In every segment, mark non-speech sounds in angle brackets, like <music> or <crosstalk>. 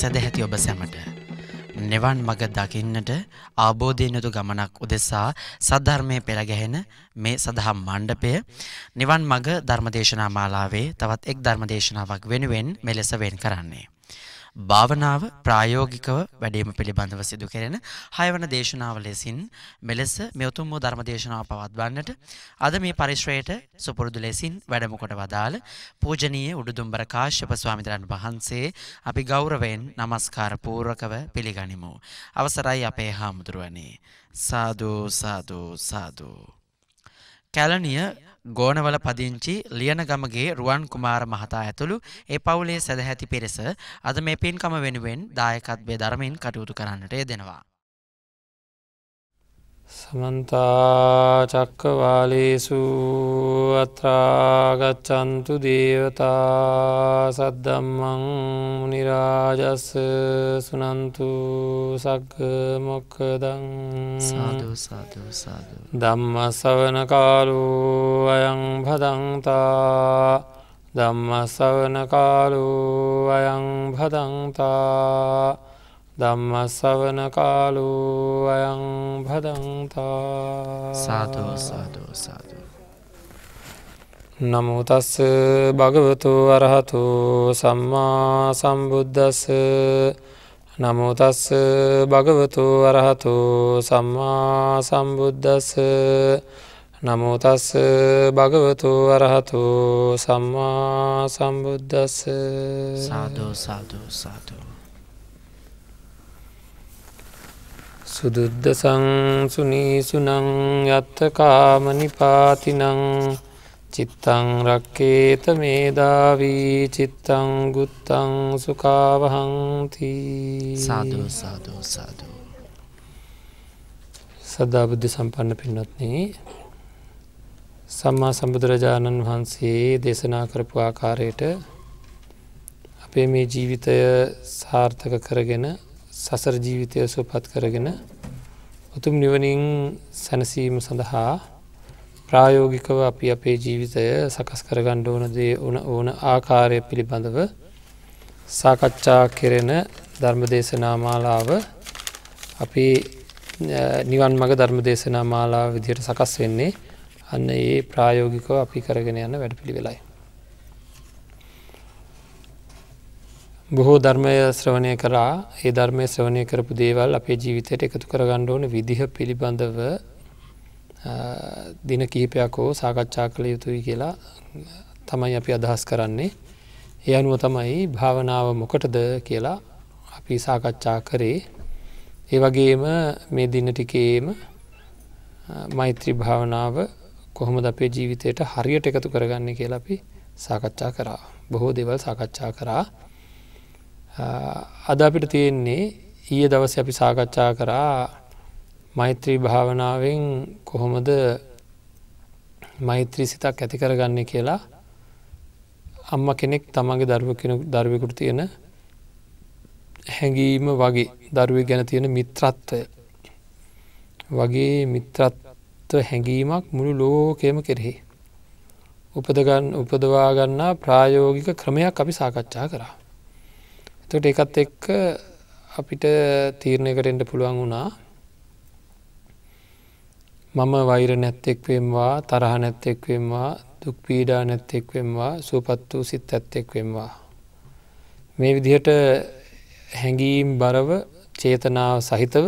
සැදැහැති ඔබ සැමට. නිවන් මග දකින්නට ආබෝධයනතු ගමනක් උදෙසා සද්ධර්මය පෙළගැහෙන මේ සඳහම් මණ්ඩපය නිවන් මග ධර්මදේශනා මාලාවේ තවත් එක් ධර්මදේශනාවක් වෙනුවෙන් මෙලෙස වෙන් කරන්නේ. භාවනාව ප්‍රායෝගිකව වැඩීම පිළිබඳව සිදු කෙරෙන හයවන දේශනාව ලෙසින් මෙලෙස මෙවතුම් වූ ධර්ම දේශනාව පවත්වන්නට අද මේ පරිශ්‍රයට සුපුරුදු ලෙසින් වැඩම කොට වදාළ පූජනීය උඩුදුම්බර කාශ්‍යප ස්වාමීන් වහන්සේ අපි ගෞරවයෙන් নমස්කාර පූර්වකව පිළිගනිමු. අවසරයි අපේ හාමුදුරුවනේ. සාදු සාදු සාදු. කැලණිය ගෝනවල පදිංචි ලියනගමගේ රුවන් කුමාර මහතා ඇතුළු ඒ පවුලේ සැදැහැති පිරිස අද මේ පින්කම වෙනුවෙන් දායකත්වය ධර්මයෙන් කටයුතු කරන්නට දෙනවා. සමන්තාචක්කවාලේසු අත්‍රාගච්චන්තු දේවතා සද්දම්මං නිරාජස්ස සුනන්තු සක්ක මොක්කදං සාධසාධසාධ දම්ම සවන කාලු අයං පදංතා දම්ම සවන කාලු අයං පදංතා දම්මස්සවන කාලු අයං පදන්තා සාතුසාතුසාතු. නමුතස්ස භගවතු අරහතු සම්මා සම්බුද්ධස්ස නමුතස්ස භගවතු අරහතු සම්මා සම්බුද්ධස්ස නමුතස්ස භගවතු අරහතු සම්මා සම්බුද්ධස්ස සාධෝ සාධෝ සාතුූ. සුදුද්ද සංසුනීසුනං යත්තකාමනි පාතිනං චිත්තං රක්කේත මේදාවී චිත්තං ගුත්තං සුකාවහංති සාධසාධසාධ සදාබුද්ධ සම්පන්න පින්නත්නේ සම්මා සම්බුදුරජාණන් වහන්සේ දේශනා කරපු ආකාරයට අපේ මේ ජීවිතය සාර්ථක කරගෙන සසර ජීවිතය සුවපත් කරගෙන උතුම් නිවනින් සැනසීම සඳහා ප්‍රායෝගිකව අපි අපේ ජීවිතය සකස් කරගණ්ඩ ඕන දේ ඕන ඕන ආකාරය පිළිබඳව සාකච්ඡා කෙරෙන ධර්ම දේශනා මාලාව අපි නිවන් මග ධර්ම දේශනා මාලා විදියට සකස් වෙන්නේ අන්න ඒ ප්‍රායෝගිකව අපි කරගෙන යන්න වැඩ පිළි වෙලයි බොහෝ ධර්මය ශ්‍රවණය කරා ඒ ධර්මය ශ්‍රවණය කරපු දේවල් අපේ ජීවිතයට එකතු කරගණ්ඩ ඕන විදිහ පිළිබඳව දින කීපයක් හෝ සාකච්ඡා කළ යුතුයි කියලා තමයි අපි අදහස් කරන්නේ. ඒ අනුව තමයි භාවනාව මොකටද කියලා අපි සාකච්ඡා කරේ. ඒ වගේම මේ දින ටිකේම මෛත්‍රී භාවනාව කොහොමද අපේ ජීවිතයට හරියට එකතු කරගන්න කියලා අපි සාකච්ඡා කරා. බොහෝ දෙවල් සාකච්ඡා කරා. අද අපිට තියෙන්නේ ඊය දවස අපි සාකච්ඡා කරා මෛත්‍රී භාවනාවෙන් කොහොමද මෛත්‍රී සිතක් ඇති කරගන්න කියලා අම්ම කෙනෙක් තමන්ගේ දර්ුව දර්වකුට තියෙන හැඟීම වගේ දරුව ගැන තියෙන මිත්‍රත්වය වගේ මිත්‍රත්ව හැඟීමක් මුළු ලෝකයම කෙරෙහි උපදගන්න උපදවාගන්නා ප්‍රායෝගික ක්‍රමයක් අපි සාකච්ඡා කරා තොට එකත් එක්ක අපිට තීරණයකට එන්ට පුළුවන් වුණා මම වෛර නැත්තෙක්වෙන්වා තරහ නැත්තෙක්වෙන්වා දුක්පීඩා නැත්තෙක්වෙන්වා සූපත් වූ සිත් ඇත්තෙක්වෙන්වා. මේ විදිහට හැඟීම් බරව චේතනාව සහිතව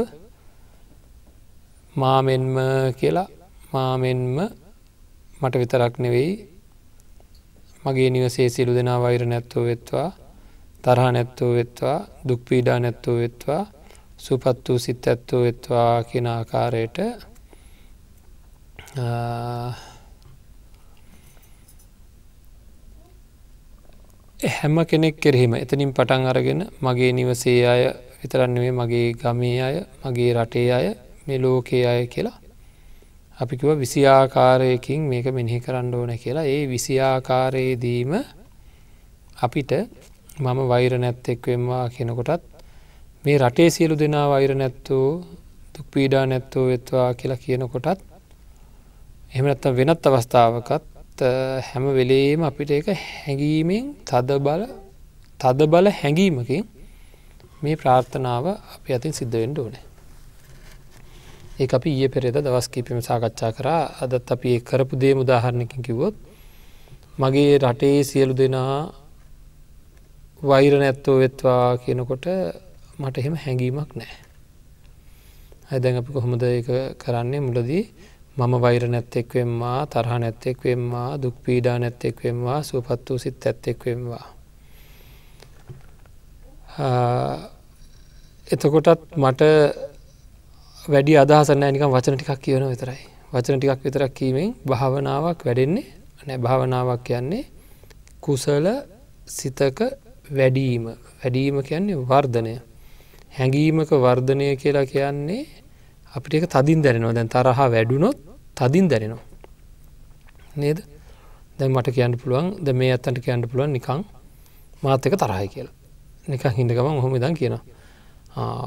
මාමෙන්ම කියලා මාමෙන්ම මට විතරක් නෙවෙයි මගේ නිවසේ සිලු දෙනා වෛර නැත්තෝ වෙත්වා තරහ නැත්තෝ වෙත්වා දුක්පීඩා නැත්තෝ වෙත්වා සුපත් වූ සිත් ඇත්තෝ වෙත්වා කියන ආකාරයට හැම කෙනෙක් කෙරෙහිම එතනින් පටන් අරගෙන මගේ නිවසේ අය විතරන්නේ මගේ ගමේ අය මගේ රටේ අය මේ ලෝකයේ අය කියලා අපිකිව විසිආකාරයකින් මේක මෙනෙහි කරන්න ඕන කියලා ඒ විසිආකාරයේදීම අපිට මම වෛර නැත්තෙක් වෙම්වා කෙනකොටත් මේ රටේ සියලු දෙනා වෛර නැත්තෝ දුක්පීඩා නැත්තෝ වෙත්වා කියලා කියනකොටත් එහමනත්ත වෙනත් අවස්ථාවකත් හැම වෙලේම අපිට එක හැඟීමෙන් තද බල තද බල හැඟීමකින් මේ ප්‍රාර්ථනාව අපි අතින් සිද්ධවෙන්ඩ ඕනෑ. ඒ අපි ඊය පෙරේද දවස් කීපිම සාකච්ඡා කරා අදත් අපි කරපු දේ මුදාහරණකින් කිවොත් මගේ රටේ සියලු දෙනා වෛර නැත්තෝ වෙත්වා කියනකොට මට එහෙම හැඟීමක් නෑ. හැදැන් අපි කොහොමද එක කරන්නේ මුලදී මම වෛර නැත්තෙක් වෙම්වා තරහ නැත්තෙක් වෙම්වා දුක් පීඩා නැත්තෙක් වෙම්වා සුවපත් වූ සිත් ඇත්තෙක් වෙම්වා. එතකොටත් මට වැඩි අදහසන්න නිකම් වචන ටිකක් කියන විතරයි වචන ටිකක් විතරක් කීමෙන් භාවනාවක් වැඩෙන්නේ නෑ භාවනාවක් කියන්නේ කුසල සිතක වැඩීම වැඩීම කියන්නේ වර්ධනය හැඟීමක වර්ධනය කියලා කියන්නේ අපිට එක තදින් දැනෙනවා දැන් තරහා වැඩුණොත් තදින් දැනෙනවා නේද දැන් මට කියන්න පුළුවන් ද මේ අත්තන්ට කියන්න පුළුවන් නිකං මාතක තරහයි කියලා නිකං හිඩකම හොම දන් කියනවා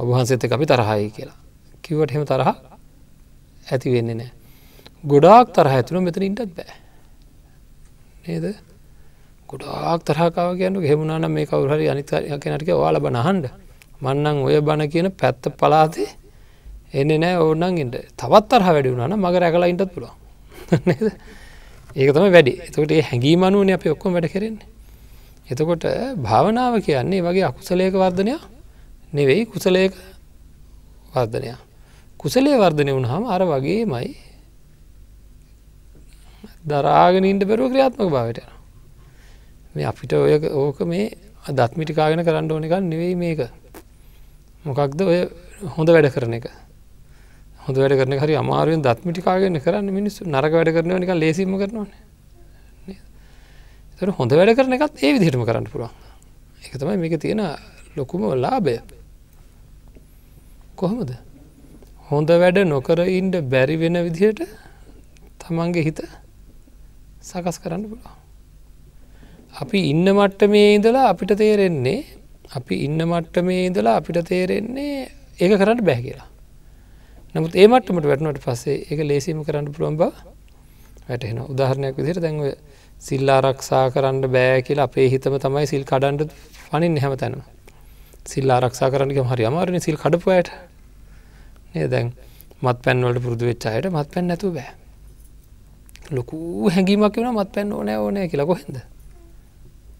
ඔබහන්සේත අපි තරහයි කියලා කිවට හෙම තරහ ඇති වෙන්නේ නෑ ගොඩාක් තරහ ඇතුළු මෙතන ඉටත් බෑ නේද ගොඩාක් තරහකාව කියන්නු හෙමුණන මේ කවුරහරි අනිතකනටක වාල බනහන්ඩ මන්නං ඔය බණ කියන පැත්ත පලාතේ එන්නේ නෑ ඕන්නන් ඉට තවත් තරහ වැඩි වුණන මග රැකලා ඉටත් පුළුවන් <laughs> ඒක තම වැඩි එතකට හැඟීමනුවන අපි ඔක්කොම වැඩ කරෙන්නේ. එතකොට භාවනාව කියන්නේ වගේ අකුසලයක වර්ධනය නෙවෙයි කුසලයක වර්ධනය. කුසලේ වර්ධනය වුණහම අර වගේ මයි දරාගෙනින්ට බැරුව ක්‍රියාත්මක භාවටයන. මේ අපිට ඔය ඕක මේ දත්මිටිකාගෙන කරන්න ඕන එකක් නෙවෙයි මේක මොකක්ද ඔය හොඳ වැඩ කරන එක හොඳ වැඩ කරන හරි අමාරුවෙන් දත්මිටිකාගෙන කරන්න මිනිස්සු නරක වැඩ කරන එක ලේසිම කරනවාන තර හොඳ වැඩ කරන එකත් ඒ විදිහටම කරන්න පුළුවන් එක තමයි මේක තියෙන ලොකුම ලාබය කොහොමද හොඳ වැඩ නොකර ඉන්ඩ බැරි වෙන විදිහට තමන්ගේ හිත සකස් කරන්න පුළුවන් අපි ඉන්න මට්ටමේ ඉඳලා අපිට තේරෙන්නේ අපි ඉන්න මට්ටමේ ඉඳලා අපිට තේරෙන්නේ ඒක කරන්න බැහ කියලා නමුත් ඒ මට්ටමට වැටනට පස්සේ ඒක ලේසිම කරන්න පුළුවන් බව වැටහෙන උදාහරණයක් විදිහට දැන්ව සිල් ආරක්ෂා කරන්න බෑ කියලා අපේ හිතම තමයි සිල් කඩන්ඩ පනින් හැම තැනම සිල් ආරක්ෂා කරන්නක හරි අමාරණ සිල් කඩපුයට නේ දැන් මත් පැන්වලට පුරදු වෙච්චායට මත් පැන් නැතු බෑ ලොකු හැඟීමක් වුණ මත් පැන් ඕනෑ ඕනෑ කියලා කොහෙද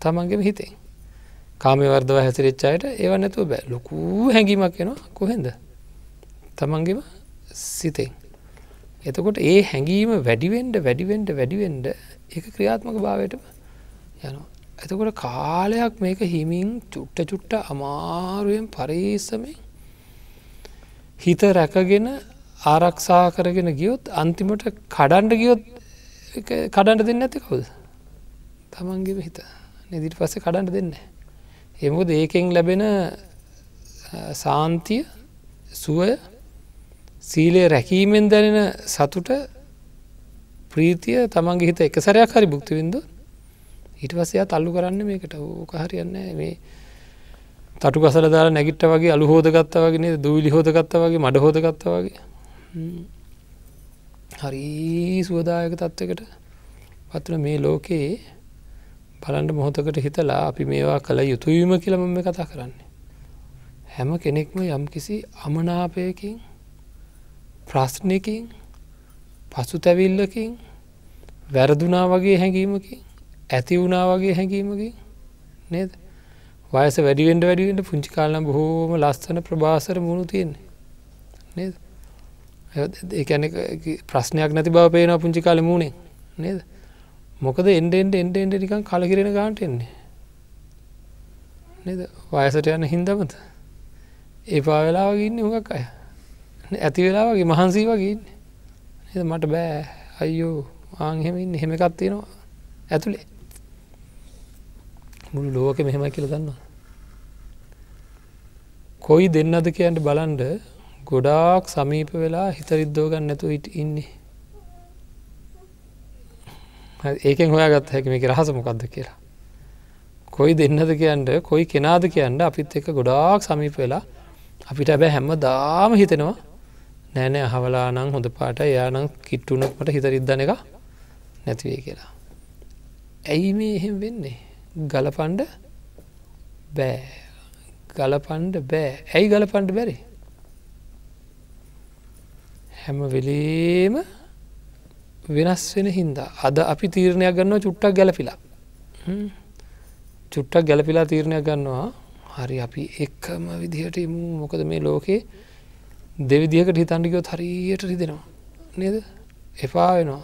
තමන්ගේම හිතෙන් කාමවර්දව හැසිරිච්චායට ඒව නැතුව බෑ ලොකූ හැඟීමක් එෙනවා කොහෙන්ද තමන්ගේම සිතෙන් එතකොට ඒ හැඟීම වැඩිවෙන්ඩ වැඩිවෙන්ඩ වැඩිවෙන්ඩ එක ක්‍රියාත්මක භාවයටම යනවා එතකොට කාලයක් මේක හිමින් චුට්ට චුට්ට අමාරුවෙන් පරීසමෙන් හිත රැකගෙන ආරක්ෂා කරගෙන ගියොත් අන්තිමට කඩන්ඩ ගියොත් කඩන්ඩ දෙන්න ඇති කවුද තමන්ගේම හිතා ඉදිරි පස්ස කඩන්න දෙන්න. එමුද ඒකෙන් ලැබෙන සාන්තිය සුවය සීලය රැකීමෙන් දැනෙන සතුට ප්‍රීතිය තමන්ගේ හිත එක සරයක් හරි භුක්තිවින්ද ඊට පසයා තල්ලු කරන්න මේකට ඕක හරියන්න මේ තටු කසල දා නැගිට වගේ අලු හෝදගත්තා වගේ දූවිලි හෝදගත්ත වගේ මඩ හෝදගත්ත වගේ හරි සුවදායක තත්ත්වකට පත්වන මේ ලෝකයේ බලන්ට මොහොතකට හිතලා අපි මේවා කළ යුතුවීම කියලම මේ කතා කරන්නේ. හැම කෙනෙක්ම යම්කිසි අමනාපයකින් ප්‍රශ්නයකින් පසු තැවිල්ලකින් වැරදුනා වගේ හැඟීමකින් ඇති වුණා වගේ හැඟීමකින් නේද වයස වැඩිවෙන්ඩ වැඩිවෙන්ට පුංචි කාලන බොහෝම ලස්සන ප්‍රභාසර මුණු තියෙන්නේ නේද ඒැන ප්‍රශ්නයක් නැති බව පේන පුංචි කාල මූුණේ නේද මොකද එන්ඩෙන්ට එන්ඩෙන්ට නිකන් කලකිරෙන ගාන්ට එන්නේ නද වයසට යන්න හින්දමත ඒපා වෙලාවගන්න හොකක් අය ඇති වෙලාවගේ මහන්සී වගේන්න එ මට බෑ අයියෝ ආංහෙමින් එහෙම එකත් තියෙනවා ඇතුළේ මුළු ලෝක මෙහෙමයි කියල දන්නවා කොයි දෙන්නද කියන්ට බලන්ඩ ගොඩාක් සමීප වෙලා හිතරිද්දෝගන්න නැතු ඉට ඉන්නේ ඒකෙන් හොයාගත් හැකි මේක රහස මොකක්ද කියලා. කොයි දෙන්නද කියන්නට කොයි කෙනාද කියන්න අපිත් එක ගොඩාක් සමීප වෙලා අපිට බෑ හැම දාම හිතෙනවා නෑනෑ අහවලානං හොඳ පාට යානං කිට්ටුනක්මට හිතරිද්දන එක නැතිවේ කියලා. ඇයි මේ එහෙම වෙන්නේ ගලපන්ඩ බෑ ගලපන්ඩ බෑ ඇයි ගලපන්ඩ බැරි හැම වෙලේම වෙනස් වෙන හින්දා අද අපි තීරණයක් ගන්නවා චුට්ටක් ගැලපිලා චුට්ටක් ගැලපිලා තීරණයක් ගන්නවා හරි අපි එක්කම විදිහට මොකද මේ ලෝකේ දෙවිදිහකට හිතන්ඩිකයොත් හරියට හිදෙනවා නේද එපා වෙනවා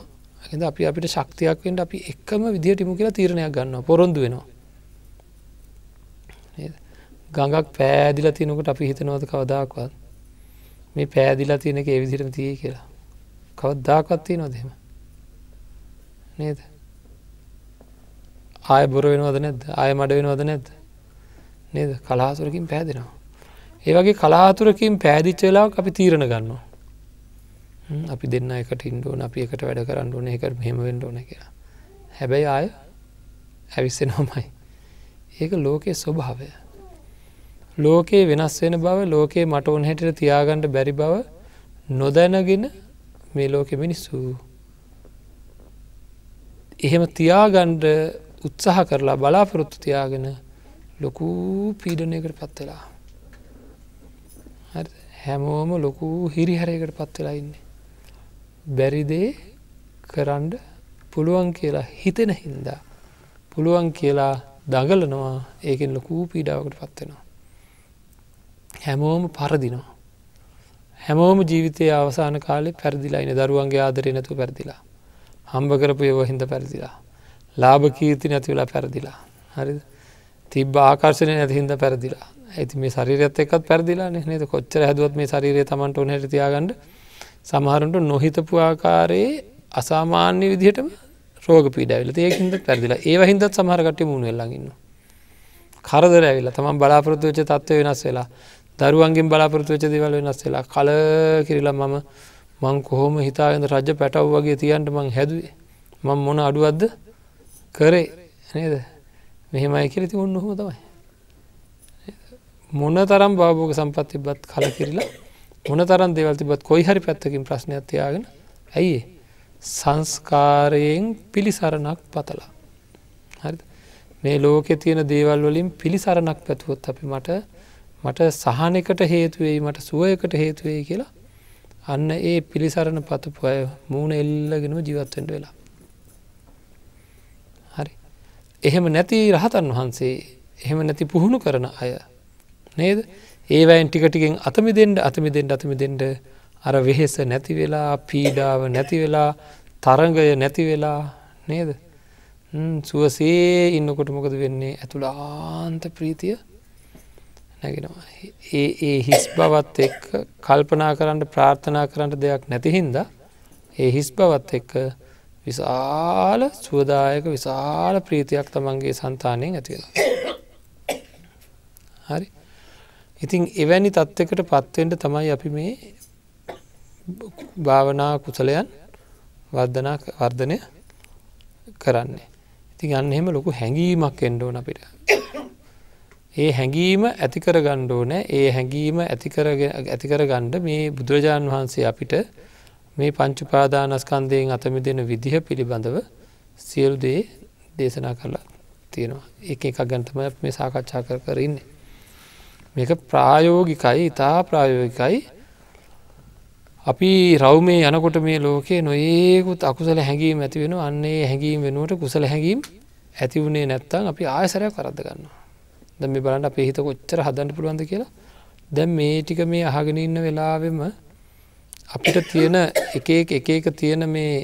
ඇද අපි අපිට ශක්තියක් වෙන්ට අපි එක්කම විදිහටිමු කියලා තීරණයක් ගන්න පොරොන්දු වෙනවා ගඟක් පෑදිලා තියනකට අපි හිතනවද කවදාක්වත් මේ පෑදිලා තියෙන එක ඒ විදිරම තිය කියලා කවදදාකත්තිය නොදේම නේද ආය බොර වෙනවද නැද ආය මඩ වෙනවද නැද නේද කලාතුරකින් පැදිෙනවා. ඒ වගේ කලාතුරකින් පෑදිච්ච වෙලාවක් අපි තීරණ ගන්නවා. අපි දෙන්න එකට ඉන්ඩුවන අපි එකට වැඩ කරන්න ඕන එකට හෙම වෙන්ඩ ඕන කියලා. හැබැයි ආය ඇවිස්සෙන හොමයි. ඒක ලෝකයේ ස්වභාවය. ලෝකයේ වෙනස් වෙන බව ලෝකයේ මට ඕන් හැටිට තියාගණ්ඩ බැරි බව නොදැනගෙන මේ ලෝකෙ මිනිස්සූ. එහෙම තියාගන්ඩ උත්සාහ කරලා බලාපොරොත්තු තියාගෙන ලොකු පීඩනයකට පත්වෙලා. හැමෝම ලොකු හිරිහරයකට පත්වෙලා ඉන්නේ. බැරිදේ කරන්ඩ පුළුවන් කියලා හිතෙන හින්දා. පුළුවන් කියලා දඟලනවා ඒකෙන් ලොකූ පීඩාවකට පත්වෙනවා. හැමෝම පරදිනවා. හැමෝම ජීවිතය අවසාන කාලෙ පැරදිලා ඉන්න දරුවන්ගේ ආදරය නැතු පැරදිලා. හම්බ කරපු ඒව හින්ද පැරදිලා. ලාභ කීති නැතිවලා පැරදිලා. හරි තිබ ආකර්ශනය නැතිහින්ද පැරදිලා ඇති මේ ශරීරත් එකත් පැරදිලා නද කොච්චර හැදුවත් මේ ශරීරය තමන්ට ඕනට තියාගන්ඩ සමහරට නොහිතපු ආකාරයේ අසාමාන්‍ය විදිහටම රෝග පීඩැවිල ඒහිද පැරදිලා ඒ හින්දත් සමහරකට මුණ වෙල්ලගන්න. කරදර ඇවිල්ලා තමන් බලාපොරතුවච තත්ව වෙනස් වෙලා දරුවන්ගින් බලාපොරතුවච දිවල වෙනස් වෙලා කල කිරිලා මම මං කොහොම හිතාගෙන රජ පැටව් වගේ තියන්ට මං හැදුවේ මං මොන අඩුවද්ද කරේ නේද මෙහෙමයි කිරති ඔන්න හෝ තමයි මොන තරම් බාභෝග සම්පත්ති බත් කල කිරලා මොන තරම් දෙවල්ති බත් කොයි හරි පැත්තකින් ප්‍රශ්නයක්තියාගෙන ඇයි සංස්කාරයෙන් පිළිසරණක් පතලා හරි මේ ලෝකෙ තියෙන දේවල් වලින් පිළිසරණක් පැතුවොත් අපි මට මට සහනකට හේතුවෙයි මට සුවයකට හේතුවේ කියලා අන්න ඒ පිළිසරණ පතපු අය මූුණ එල්ලගෙනම ජීවත්වෙන්ට වෙලා. හරි. එහෙම නැති රහතන් වහන්සේ එහෙම නැති පුහුණු කරන අය. නේද ඒවයින් ටිකටිකෙන් අතමිදෙන්ට අතමිදෙන්ට අතමිදෙන්ට අර වෙහෙස නැතිවෙලා පීඩාව නැතිවෙලා තරගය නැතිවෙලා නේද සුවසේ ඉන්නකොට මොකද වෙන්නේ ඇතුළ ආන්ත ප්‍රීතිය නැගෙනවා. ඒ ඒ හිස් බවත් එක් කල්පනා කරන්න ප්‍රාර්ථනා කරන්න දෙයක් නැතිහින්ද ඒ හිස් බවත් එක්ක විශාල සුවදායක විශාල ප්‍රීතියක් තමන්ගේ සන්තානයෙන් ඇතිවෙන. හරි ඉතින් එවැනි තත්ත්වකට පත්වෙන්ට තමයි අපි මේ භාවනා කුසලයන් වර්ධනා වර්ධනය කරන්නේ. ඉතින් අන්න එහෙම ලොකු හැඟීමක් එන්ඩෝන අපිට ඒ හැඟීම ඇතිකර ගණ්ඩෝන ඒ හැඟීම ඇතිකර ගණ්ඩ මේ බුදුරජාණන් වහන්සේ අපිට මේ පංචුපාදානස්කන්දයෙන් අතමිදෙන විදිහ පිළිබඳව සියල් දේ දේශනා කරලා තියෙනවා එක එක ගැන්තම මේ සාකච්ඡා කර කරන්නේ. මේක ප්‍රායෝගිකයි ඉතා ප්‍රායෝගිකයි අපි රව්මේ යනකොට මේ ලෝකයේ නොඒකුත් අකුසල හැඟීම් ඇතිවෙන අන්නේ හැඟීම් වෙනුවට කුසල හැඟීම් ඇතිවුණේ නැත්තං අපි ආයසරයක් කරද ගන්නවා. ද මේ බලන්න අපේ හිත කොච්චර හදන්න පුළුවන්ද කියලා දැන් මේ ටික මේ අහගෙන ඉන්න වෙලාවෙම අපිට තියෙන එක එක එක තියෙන මේ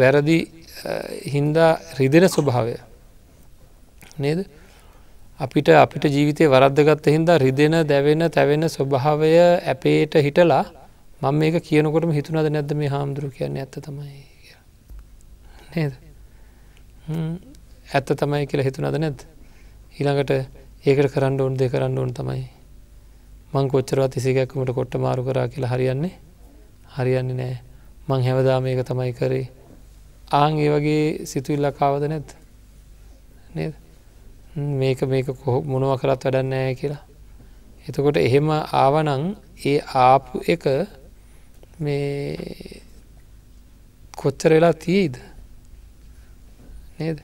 වැරදි හින්දා රිදෙන ස්වභාවය නේද අපිට අපිට ජීවිතය වරද්දගත්ත හින්දා රිදෙන දැවෙන තැවෙන ස්වභාවය ඇපේට හිටලා මං මේක කියනකොටම හිතුනද නැද්ද මේ හාමුදුරු කියන්නේ ඇත්ත තමයි නේද ඇත්ත තමයි කියලා හිතුනද නැත් ඊළඟට ඒකට කරන්න ඕන් දෙ කරන්න ඕන් තමයි මං කොච්චරවත් ඉසිගැක්කමට කොට්ට මාරු කරා කියලා හරියන්නේ හරියන්නේ නෑ මං හැවදා මේක තමයි කරේ ආං ඒ වගේ සිතුවිල්ල කාවද නැත් නේද මේක මේක කොහ මොනව කරත් වැඩන්නෑ කියලා එතකොට එහෙම ආවනං ඒ ආපු එක මේ කොච්චර වෙලා තියීද නේද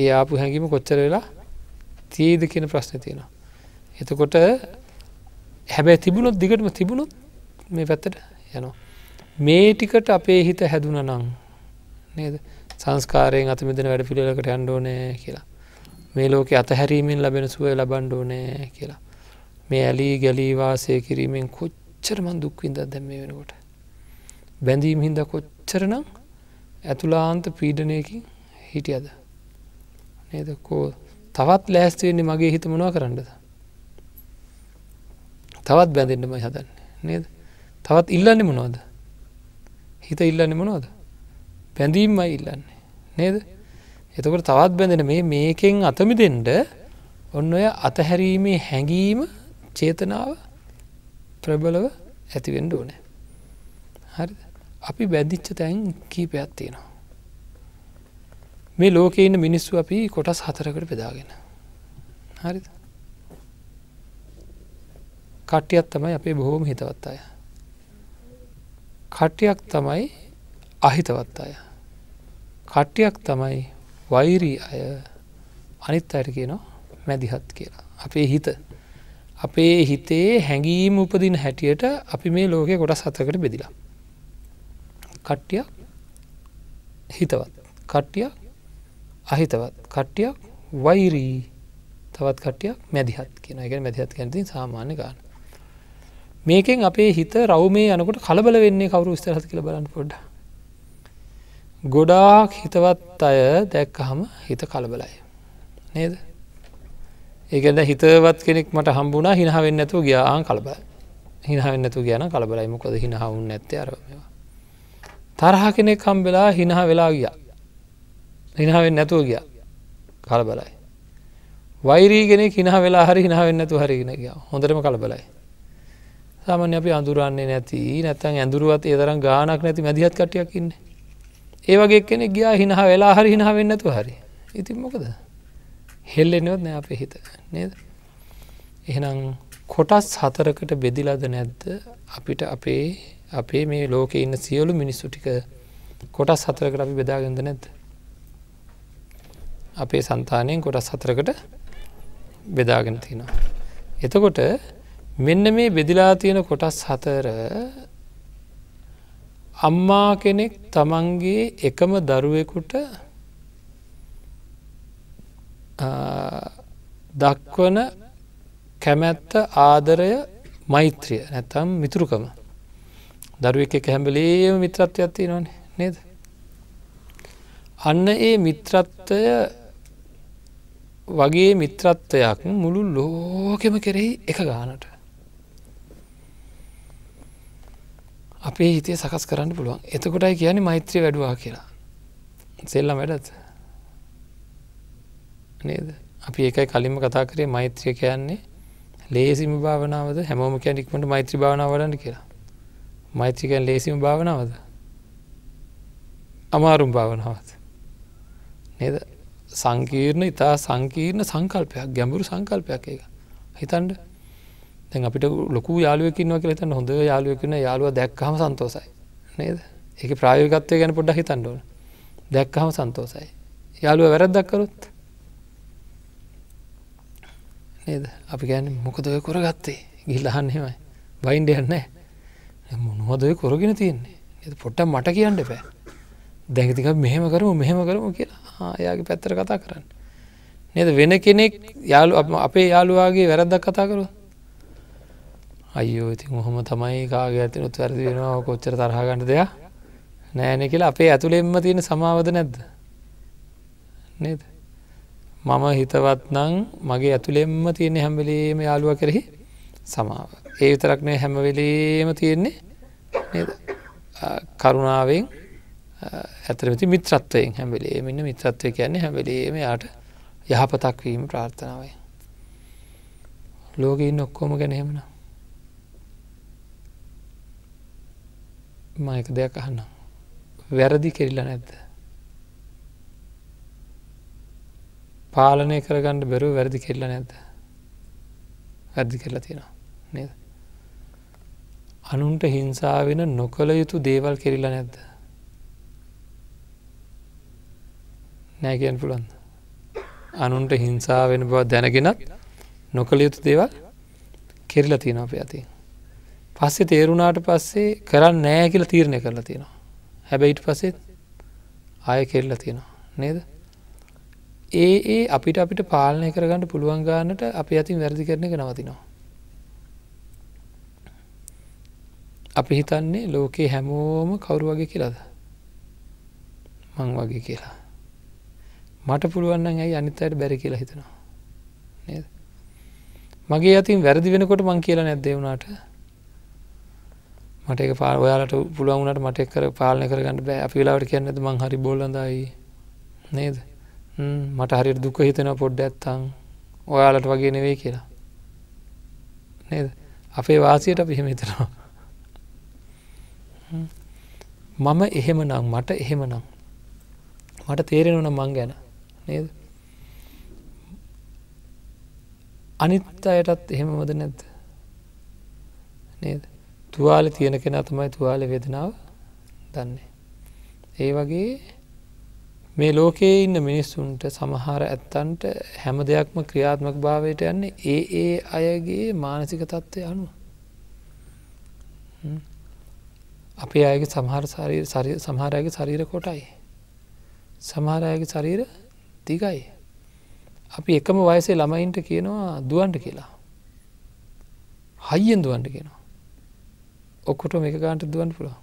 ඒ ආපු හැඟීම කොච්චර වෙලා තියේද කියන ප්‍රශ්න තියෙනවා. එතකොට හැබැ තිබුණොත් දිගටම තිබුණොත් මේ පැත්තට යනවා. මේ ටිකට අපේ හිත හැදුන නං නේද සංස්කාරයෙන් අතමිදන වැඩ පිළිලකට ඇන්ඩෝනෑ කියලා. මේ ලෝක අතහැරීමෙන් ලැබෙන සුවය ලබන්ඩෝනෑ කියලා. මේ ඇලී ගැලීවාසය කිරීමෙන් කොච්චරමන් දුක්වින්ද දැම මේ වෙනකොට. බැඳීම හින්ද කොච්චරනම් ඇතුලාන්ත පීඩනයකින් හිටියද. නේද කෝ තවත් ලෑස්තිවෙන්නේ මගේ හිත මොනවා කරන්නද තවත් බැඳෙන්න්නම හදන්නේ නේද තවත් ඉල්ලන්නේ මොනෝද හිත ඉල්ලන්නේ මොනෝද පැඳීම්මයි ඉල්ලන්නේ නේද එතකට තවත් බැඳෙන මේ මේකෙන් අතමිදෙන්ට ඔන්න ඔය අතහැරීමේ හැඟීම චේතනාව ප්‍රබලව ඇතිවෙන්ඩ ඕනෑ හරි අපි බැදිච්ච තැන් කීපයක් තියෙනවා මේ ලෝකේ ඉන්න මිනිස්සු අපි කොටස් හතරකට බෙදාගෙන හරිද කට්ටියත් තමයි අපේ බොහෝම හිතවත් අය කට්ටියක් තමයි අහිතවත් අය කට්ටියක් තමයි වෛරී අය අනිත් අයට කියනවා මැදිහත් කියලා අපේ හිත අපේ හිතේ හැඟීම් උපදින හැටියට අපි මේ ලෝකය කොටස් හතකට බෙදිලා කට්ටියක් හිතවත් කට්ටියක් අහිතවත් කට්ටියක් වෛරී තවත් කට්ටියක් මැදිහත් කියෙන එක මැදිහත් කැනති සාමාන්‍ය ගාන මේකෙන් අපේ හිත රවමේ යනකොට කලබල වෙන්නේ කවරු ස්තරහත් කියල බලන්න පොඩ්ඩ ගොඩාක් හිතවත් අය දැක්ක හම හිත කලබලයි නේද ඒකද හිතවත් කෙනෙක් මට හම්බුණා හිනාවෙන්න ඇතු ගියාආන් කලබයි හිනාවෙන්නතු කියන කලබලයිමකොද හිනාවුන් නැත්තේ අරමවා තරහ කෙනෙක් කම්බෙලා හිනා වෙලා ගියා හිනාවෙන් නැතුව ගිය කල බලයි. වෛරීගෙන හිනා වෙලා හරි හිනාවෙන් නැතු හරිගෙන ගිය හොඳරම කල බලයි. සාමන්‍ය අපි අඳුරන්නේ නැති නැත්තන් ඇඳුරුවත් ඒතරම් ගානක් නැති මැදිහත් කටයක් ඉන්න. ඒවගේ කෙනෙ ගියා හිනා වෙලා හරි හිනාවෙන් නැතු හරි ඉතින් මොකද හෙල්ලෙනවත් නෑ අපේ හිත නේද එහෙනම් කොටස් හතරකට බෙදිලාද නැද්ද අපිට අපේ අපේ මේ ලෝකෙ ඉන්න සියලු මිනිස්සු ටික කොටස් හතරකට අපි බෙදාගෙන්ද නැද්ද අපේ సంతාණයෙන් කොටස් හතරකට බෙදාගෙන තිනවා. එතකොට මෙන්න මේ බෙදිලා තියෙන කොටස් හතර අම්මා කෙනෙක් තමන්ගේ එකම දරුවෙකුට දක්වන කැමැත්ත ආදරය මෛත්‍රිය නැතම් මිතුරුකම දරුවෙක් එක හැඹලේම මිත්‍රත්වයක් තියෙනවනේ නේද අන්න ඒ මිත්‍රත්වය වගේ මිත්‍රත්වයක් මුළු ලෝකෙම කෙරෙහි එක ගානට අපේ හිතේ සකස් කරන්න පුළුවන් එතකොටයි කියන්නේ මෛත්‍රී වැඩවා කියලා සෙල්ලම් වැඩත් නේද අපි ඒකයි කලින්ම කතා කරේ මෛත්‍රිය කියන්නේ ලේසිම භාවනාවද හැමෝම කියන් ඉක්මට මෛත්‍රී භාවනාව වඩන්න කියලා මෛත්‍රිකයන් ලේසිම භාවනාවද අමාරුම් භාවනාවත් නේද සංකීර්ණ ඉතා සංකීර්ණ සංකල්පයක් ගැඹුරු සංකල්පයක් එක හිතන්ඩ තැන් අපිට ලොකු යාලුවකින්ව කියලතන්න හොඳ යාලුවකින යාලුව දැක්කහම සන්තෝසයි නේද එක ප්‍රායෝගත්වය ගැන පොඩ්ඩ හිතන්ඩෝන දැක්කහම සන්තෝසයි යාලුව වැරද්දක්කරොත් නේද අපි ගැන මොකදය කොරගත්තේ ගිල්ලහන්න හෙමයි බයින්ඩ යන්න මොනහොදය කොරගෙන තියන්නේ පොට්ට මට කියන්න පෑ දැකතික මෙහෙම කරම මෙහෙම කරම කියලා එයාගේ පැත්තර කතා කරන්න. නද වෙන කෙනෙක් යාලු අපේ යාළුවාගේ වැරද්දක් කතා කරු. අයෝ ඉති මොහොම තමයි කාග ඇතිනුත් වැරදි වෙනවා කොච්චර තරහගන්න දෙයක් නෑන කියලා අපේ ඇතුළෙෙන්ම තියෙන සමාවද නැද්ද. නේද. මම හිතවත් නං මගේ ඇතුළෙම්ම තියෙන හැම්බලීම යාළුව කරෙහි සමාව. ඒ විතරක්නය හැමවෙලීම තියෙන්නේ කරුණාවෙන් ඇතරමති මිත්‍රත්වයෙන් හැමවෙලේ මෙන්න මිත්‍රත්වය කියන්නේ හැමවෙලේම යාට යහපතක් වීම ප්‍රාර්ථනාවයි. ලෝගීන් ඔක්කෝම ගැනහෙමන. මයක දෙයක් අහන්න. වැරදි කෙරිලා නැද්ද. පාලනය කරගන්නඩ බැරු වැරදි කෙල්ල නැද්ද. වැරදි කෙල්ලා තියෙනවා නේද. අනුන්ට හිංසා වෙන නොකළ යුතු දේවල් කෙරිලා නැද්ද. නෑ කියන්න පුළන්. අනුන්ට හිංසා වෙන බව දැනගෙනත් නොකළ යුතු දේවල් කෙරලා තියෙන අප ඇති. පස්සේ තේරුණාට පස්සේ කරන්න නෑ කියල තීරණය කරලා තියෙනවා. හැබැයිට පසෙත් ආය කෙරලා තියෙනවා නේද. ඒ ඒ අපිට අපිට පාලනය කරගන්නට පුළුවන් ගාන්නට අපි ඇතින් වැරදි කරන එක නවතිනවා. අපි හිතන්නේ ලෝකයේ හැමෝම කවුරු වගේ කියලාද මං වගේ කියලා මට පුළුවන් නම් ඇයි අනිත් අයට බැරි කියලා හිතනවා නේද මගේ අතින් වැරදි වෙනකොට මං කියලා නැද්ද වුණාට මට ඒක පාර ඔයාලට පුළුවන් වුණාට මට කර පාලනය කරගන්න බෑ අපි වෙලාවට කියන්නේ නැද්ද මං හරි බොළඳයි නේද මට හරියට දුක හිතෙනවා පොඩ්ඩක් නැත්තම් ඔයාලට වගේ නෙවෙයි කියලා නේද අපේ වාසියට අපි එහෙම හිතනවා මම එහෙමනම් මට එහෙමනම් මට තේරෙනවා නම් මං ගැන නේද අනිත් අයටත් එහෙමමද නැද්ද නේද තුවාල තියෙන කෙන තමයි තුවාල වේදනාව දන්නේ ඒ වගේ මේ ලෝකයේ ඉන්න මිනිස්සුන්ට සමහර ඇත්තන්ට හැම දෙයක්ම ක්‍රියාත්මක භාවයට යන්නේ ඒ ඒ අයගේ මානසික තත්ත්වය අනුව අපේ අයගේ සමහර සමහරයගේ ශරීර කොටයි. සමහරයගේ ශරීර දිගයි. අපි එකම වයසේ ළමයින්ට කියනවා දුවන්ට කියලා. හයියෙන් දුවන්ට කියනවා. ඔක්කොට මේ ගාන්ට දුවන් පුළා.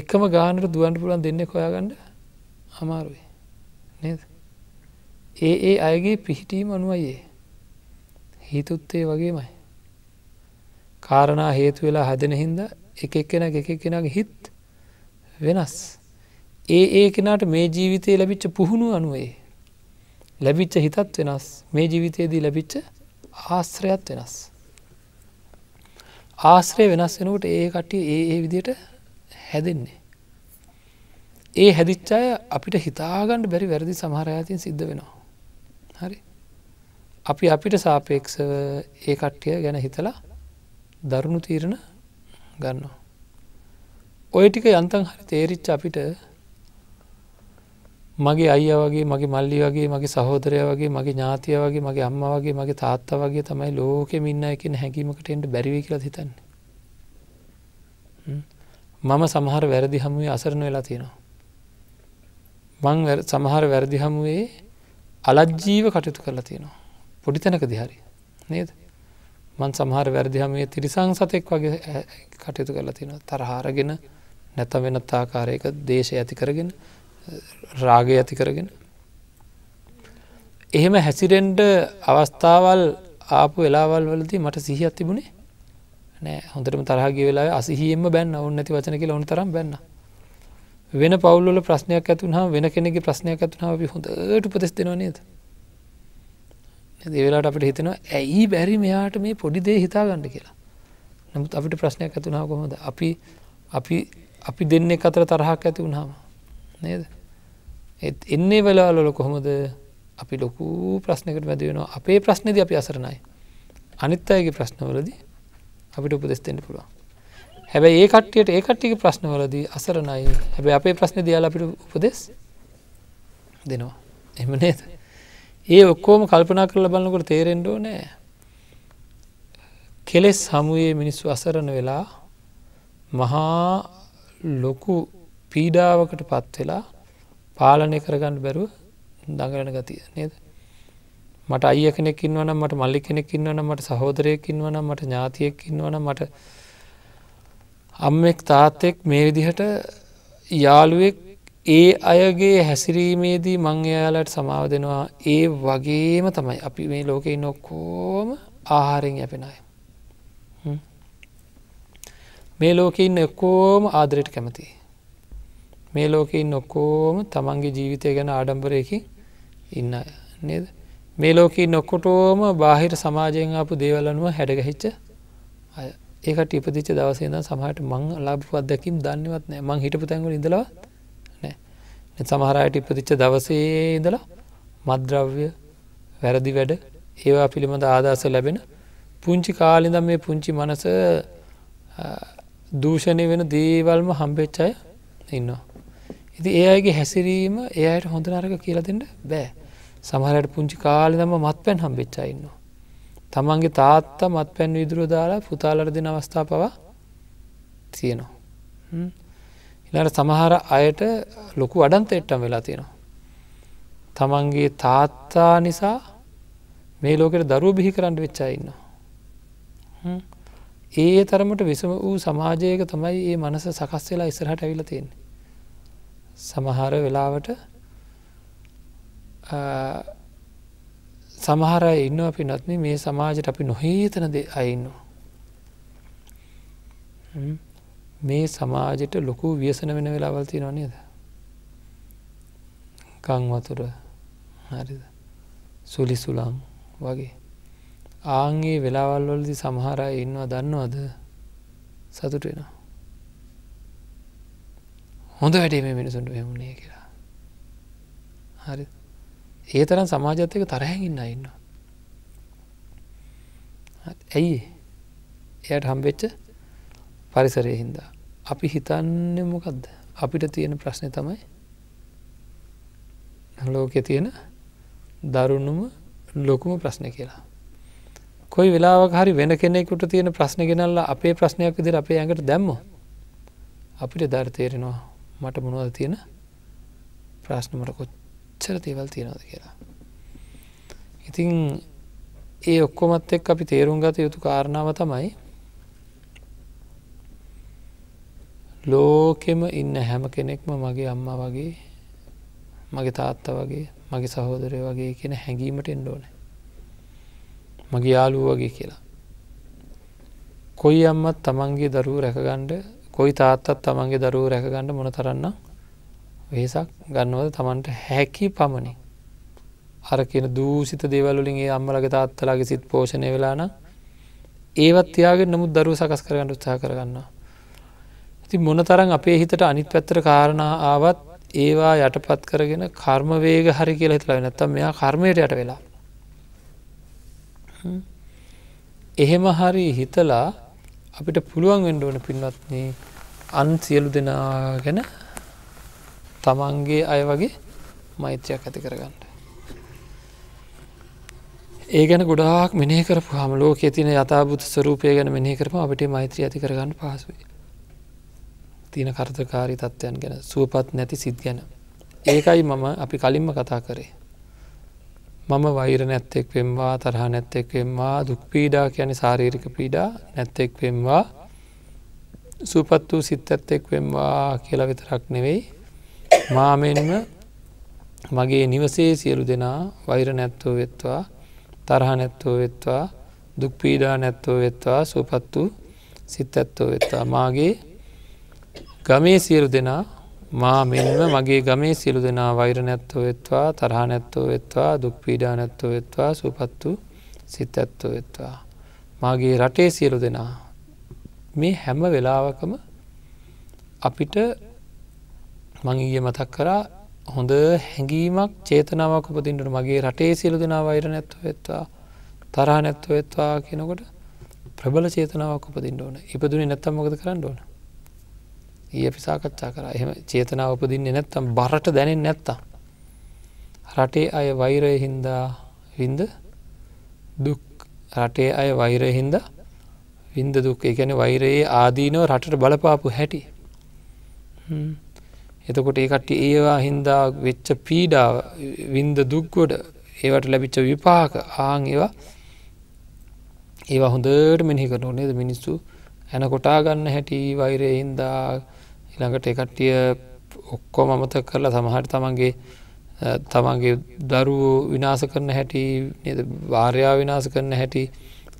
එකම ගානට දුවන්ට පුළන් දෙන්න කොයාගඩ අමාරුයි. නේද. ඒ ඒ අයගේ පිහිටීම අනුවයේ. හිතුත්තේ වගේමයි. කාරණා හේතු වෙලා හැදෙන හින්ද එක එක්කෙන එක කෙනගේ හිත් වෙනස්. ඒ ඒ කෙනාට මේ ජීවිතය ලැබිච්ච පුහුණු අනුවේ. ලැබිච්ච හිතත් වෙනස් මේ ජීවිතයේදී ලැබිච්ච ආශ්‍රයත් වෙනස්. ආශ්‍රය වෙනස් වෙනකට ඒ කට්ටි ඒ ඒ විදියට හැදෙන්නේ. ඒ හැදිච්ච අය අපිට හිතාගණ්ඩ බැරි වැරදි සමහරයතින් සිද්ධ වෙනවා. හරි. අපි අපිට සාපේක්ෂව ඒ කට්ටිය ගැන හිතලා දරුණු තීරණ ගන්නවා. ඔය ටික යන්තන් හරි තේරිච්ච අපිට මගේ අයිය වගේ මගේ මල්ලි වගේ මගේ සහෝදරය වගේ මගේ ඥාතිය වගේ මගේ අම්ම වගේ මගේ තාත්ත වගේ තමයි ලෝකෙම ඉන්න එකෙන හැඟීමකට එන්ට බැරිවේ කියලා හිතන්න මම සමහර වැරදි හමුවේ අසරණ වෙලා තියෙනවා මං සමහර වැරදි හමුවේ අලජ්ජීව කටයුතු කරලා තියෙනවා පොඩි තැනක දිහරි නේද මන් සමහර වැරදිහමේ තිරිසං සතෙක් වගේ කටයුතු කරලා තියෙන තරහාරගෙන නැත වෙනත් ආකාරයක දේශය ඇති කරගෙන රාගය ඇති කරගෙන එහෙම හැසිරෙන්ඩ අවස්ථාවල් ආපු වෙලාවල් වලදී මට සිහිත් තිබුණේ නෑ හොඳටම තරහගේ වෙලා අසිහිම බැන්න ඔන්න ඇති වචන කියලා ඔොන් තරම් බැන්න වෙන පවුල්ල ප්‍රශ්නයක් ඇතුන් හා වෙන කෙනෙගේ ප්‍රශ්නයක් ඇතුන අපි හොඳට උපදෙස් දෙෙනවා නේද දෙවෙලාට අපට හිතෙනවා ඇයි බැරි මෙයාට මේ පොඩි දේ හිතා ගණඩ කියලා නමුත් අපිට ප්‍රශ්නයක් ඇතුනාව කොහොද අපි අපි අපි දෙන්නේ අතර තරහක් ඇති වුණාම නේද ඒත් එන්නේ වෙලාවල කොහොමද අපි ලොකු ප්‍රශ්නකට වැදවෙනවා අපේ ප්‍රශ්නද අපි අසරණයි අනිත් අයගේ ප්‍රශ්නවලද අපිට උපදෙස්තෙන්ට පුළුවන් හැබැයි ඒ කට්ටියට ඒ කට්ටික ප්‍රශ්නවලදී අසරණයි හැබැ අපේ ප්‍රශ්න දයාල අපිට උපදෙස් දෙනවා එම නේද ඒ ඔක්කෝම කල්පනා කරල බලන්නකොට තේරෙන්ඩෝ නෑ කෙලෙස් හමුයේ මිනිස්සු අසරණ වෙලා මහා ලොකු පීඩාවකට පත්වෙලා පාලනය කරගන්න බැරුව දඟලන ගතිය නේද මට අය කෙනෙක් ඉන්නවනම් මට මල්ලි කෙනෙක් ඉන්නවනම් මට සහෝදරයක් ඉන්නවනම් මට ඥාතියෙක් ඉන්නවනම් මට අම්මෙක් තාත්තෙක් මේ විදිහට යාළුවෙක් ඒ අයගේ හැසිරීමේදී මං එයාලට සමාව දෙනවා ඒ වගේම තමයි අපි මේ ලෝකෙයි නොක්කෝම ආහාරෙන් යැපෙනයි මේ ලෝකඉන්න එක්කෝම ආදරයට කැමති මේ ලෝකෙන් ඔක්කෝම තමන්ගේ ජීවිතය ගැන ආඩම්බරයකි ඉන්න නේද මේ ලෝකී නොක්කොටෝම බාහිර සමාජයෙන් අපපු දේවලනුව හැඩගහිච්ච අය ඒකට ඉපදිච්ච දවසේද සමහට මං ලාබපුවදකින් දන්නවත් නෑ මං හිටපු තැන්ගල ඉඳලවත් නෑ සමහරයට ඉපදිච්ච දවසේ ඉඳලා මද්‍රව්‍ය වැරදි වැඩ ඒවා පිළිබඳ ආදස ලැබෙන පුංචි කාලිඳම් මේ පුංචි මනස දූෂණය වෙන දේවල්ම හම්පෙච්චය ඉන්නවා ඉති ඒ අයගේ හැසිරීම ඒ අයට හොඳ නරක කියලදෙන්ට බෑ සමහරයට පුංචි කාලෙ දම මත් පැන් හම්බෙච්චයින්නවා. තමන්ගේ තාත්තා මත් පැන් විදුරු දාලා පුතාලර දෙන අවස්ථා පවා තියෙනවා. ඉලාට සමහර අයට ලොකු අඩන්ත එට්ටම් වෙලා තියෙනවා. තමන්ගේ තාත්තා නිසා මේ ලෝකට දරුව බිහි කරන්න වෙච්චාඉන්නවා. ඒ තරමට විසම වූ සමාජයක තමයි ඒ මනස සකස් වෙලා ඉස්සරහට ඇවිල තියෙන්නේ. සමහර වෙලාවට සමහර ඉන්න අපි නත්න මේ සමාජයට අපි නොහේතනද අයින්නවා. මේ සමාජයට ලොකු වියසන වෙන වෙලාවල්ති නොනේද. කංවතුර හරිද සුලි සුලං වගේ. ආංගේ වෙලාවල්වලදි සමහර ඉන්නවා දන්නවද සතුට වෙනවා. හොඳ වැඩේ මේ මිනිසුන්ට හෙමුණේ කියලා. හරි ඒ තරන් සමාජත්තක තරහැඟන්න ඉන්න. ඇයි එයට හම්බෙච්ච පරිසරය හින්දා. අපි හිතන්න මොකක්ද අපිට තියෙන ප්‍රශ්නය තමයි ලෝකෙ තියෙන දරුණුම ලොකුම ප්‍රශ්න කියලා. කොයි වෙලාවක් හරි වෙන කෙනෙකුට තියෙන ප්‍රශ්න ගෙනල්ලා අපේ ප්‍රශ්නයක් විදිර අපේ ඇඟට දැම්ම අපිට ධර්තේරෙනවා මට මොනවද තියෙන ප්‍රශ්නමට කොච්චර තේවල් තියෙනද කියලා. ඉතින් ඒ ඔක්කොමත් එක් අපි තේරුම් ගත යුතු කාරණාව තමයි ලෝකෙම ඉන්න හැම කෙනෙක්ම මගේ අම්ම වගේ මගේ තාත්ත වගේ මගේ සහෝදරය වගේ කියෙන හැඟීමට එන්න ඕන මගේ යාලුව වගේ කියලා කොයි අම්මත් තමන්ගේ දරුව රැකගණ්ඩ කොයි තාත්තත් තමන්ගේ දරුව රැකගන්න මොන තරන්න වෙහසක් ගන්නවද තමන්ට හැකි පමණින්. අර කියන දූසිත දේවල්ලින් ඒ අම්මලගේ තාත්තලාගේ සිත් පෝෂණය වෙලාන ඒවත් තියාගෙන නමුත් දරුව සකස් කරගන්න උත්සා කරගන්න. ඉති මොන තරන් අපේ හිතට අනිත් පැත්තර කාරණ ආවත් ඒවා යටපත් කරගෙන කර්මවේග හරි කියලා හිතලා නැත්තම් මෙයා කර්මයට යට වෙලා. එහෙම හරි හිතලා අපිට පුළුවන් වෙන්ඩ ඕන පින්වත්න්නේ අන් සියලු දෙනා ගැන තමන්ගේ අය වගේ මෛත්‍රයක් ඇති කරගන්න. ඒ ගැන ගොඩාක් මෙනේ කරපු හම ලෝක තින යතාබුත් ස්වරූපය ගැන මෙනේ කරම අපට මෛත්‍රී ඇති කරගන්න පහසුයි. තින කර්තකාරී තත්ත්වයන් ගැන සුවපත් නැති සිද් ගැන. ඒකයි මම අපි කලින්ම කතා කරේ. මම වෛර නැත්තෙක් වෙම්වා තරහ නැත්තෙක් වෙම්වා දුක්පීඩා කියන ශාරීරික පීඩා නැත්තෙක් වෙම්වා සුපත් වූ සිත් ඇත්තෙක් වෙම්වා කියලා විතරක් නෙවෙයි මාමෙන්ම මගේ නිවසේ සියලු දෙනා වෛර නැත්තෝ වෙත්වා තරහ නැත්තෝ වෙත්වා දුක්පීඩා නැත්තෝ වෙත්වා සුපත් වූ සිත් ඇත්තෝ වෙත්වා මාගේ ගමේ සියලු දෙනා මා මෙන්ම මගේ ගමේ සිලු දෙනා වෛර නැත්තෝ වෙත්වා තරහා නැත්තෝ වෙත්වා දුක්පීඩා නැත්තෝ වෙත්වා සුපත්තු සිත් ඇත්තෝ වෙත්වා. මාගේ රටේ සියලු දෙනා මේ හැම වෙලාවකම අපිට මංගීය මතක් කරා හොඳ හැඟීමක් චේතනාවක් උපතින්ට මගේ රටේ සියලු දෙනා වෛර නැත්ව වෙත්වා තරහ නැත්ව වෙත්වා කියනකොට ප්‍රබල චේතනාවක් උපදින්න ඕන ඉපදුනේ නැත්තම් මොකද කරන්න ඕන ඊය පිසාකච්ඡා කර එහම චේතනාව උපදින්නේ නැත්තම් බරට දැනෙන් නැත්තම්. රටේ අය වෛරය හින්දා වින්ද දුක් රටේ අය වෛරය හින්දා වින්ද දුක් එකැන වෛරයේ ආදීනෝ රටට බලපාපු හැටි. එතකොට ඒකට ඒවා හින්දා වෙච්ච පීඩාව වින්ද දුක්ගොඩ ඒවට ලැබිච්ච විපාක ආං ඒවා ඒවා හොඳට මිනිකරනු නේද මිනිස්සු ඇන කොටා ගන්න හැටි වෛරය හින්දා ඉළඟට එකට්ටිය ඔක්කෝ මමත කරලා සමහට තමන්ගේ තමන්ගේ දරුවෝ විනාස කරන හැටි වාර්යා විනාස කරන හැටි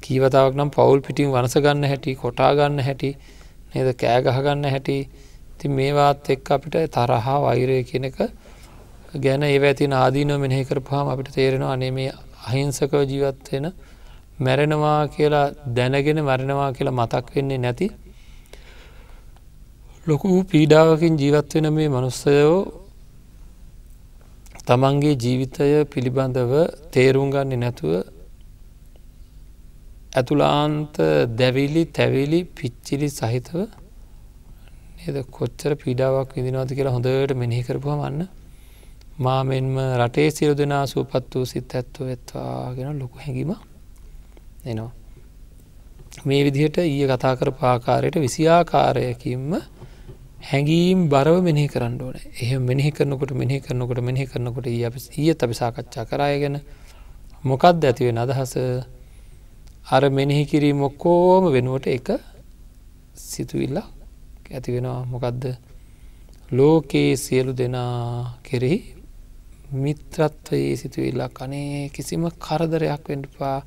කීවතාවක් නම් පවුල් පිටිම් වනසගන්න හැටි කොටාගන්න හැටි නේද කෑගහගන්න හැටි ති මේවාත් එක්ක අපිට තරහා වෛරය කියනක ගැන ඒ ඇති ආදීනව මෙනෙහි කරපුහම අපිට තේරෙනවා අනේ මේ අහිංසකව ජීවත්වෙන මැරෙනවා කියලා දැනගෙන මැරෙනවා කියලා මතක් වෙන්නේ නැති ලොකු පීඩාවකින් ජීවත්වෙන මේ මනුස්සයෝ තමන්ගේ ජීවිතය පිළිබඳව තේරුම් ගන්නේ නැතුව ඇතුලාන්ත දැවිලි තැවිලි පිච්චිලි සහිතව නද කොච්චර පීඩාවක් විදිනවාද කියලා හොඳට මෙනෙහි කරපුහ වන්න මා මෙන්ම රටේ සිරු දෙනා සූපත් වූ සිත් ඇත්ව ඇත්වාගෙන ලොකු හැඟීම එනවා. මේ විදිහට ඊය කතා කර පාකාරයට විසිආකාරයකින්ම හැඟීම් බරව මෙනෙහි කරන්න ඕන එහ මෙනෙහි කරනකොට මෙහි කරනකොට මෙහි කරනකොට ඊය අපි සාකච්ඡා කරය ගැන මොකක්ද ඇතිවෙන අදහස අර මෙනෙහි කිරීම ඔක්කෝම වෙනුවට එක සිතුවිල්ල ඇතිවෙනවා මොකක්ද ලෝකයේ සියලු දෙනා කෙරෙහි මිත්‍රත්වයේ සිතුවිල්ලක් අනේ කිසිම කරදරයක් වෙන්ටපා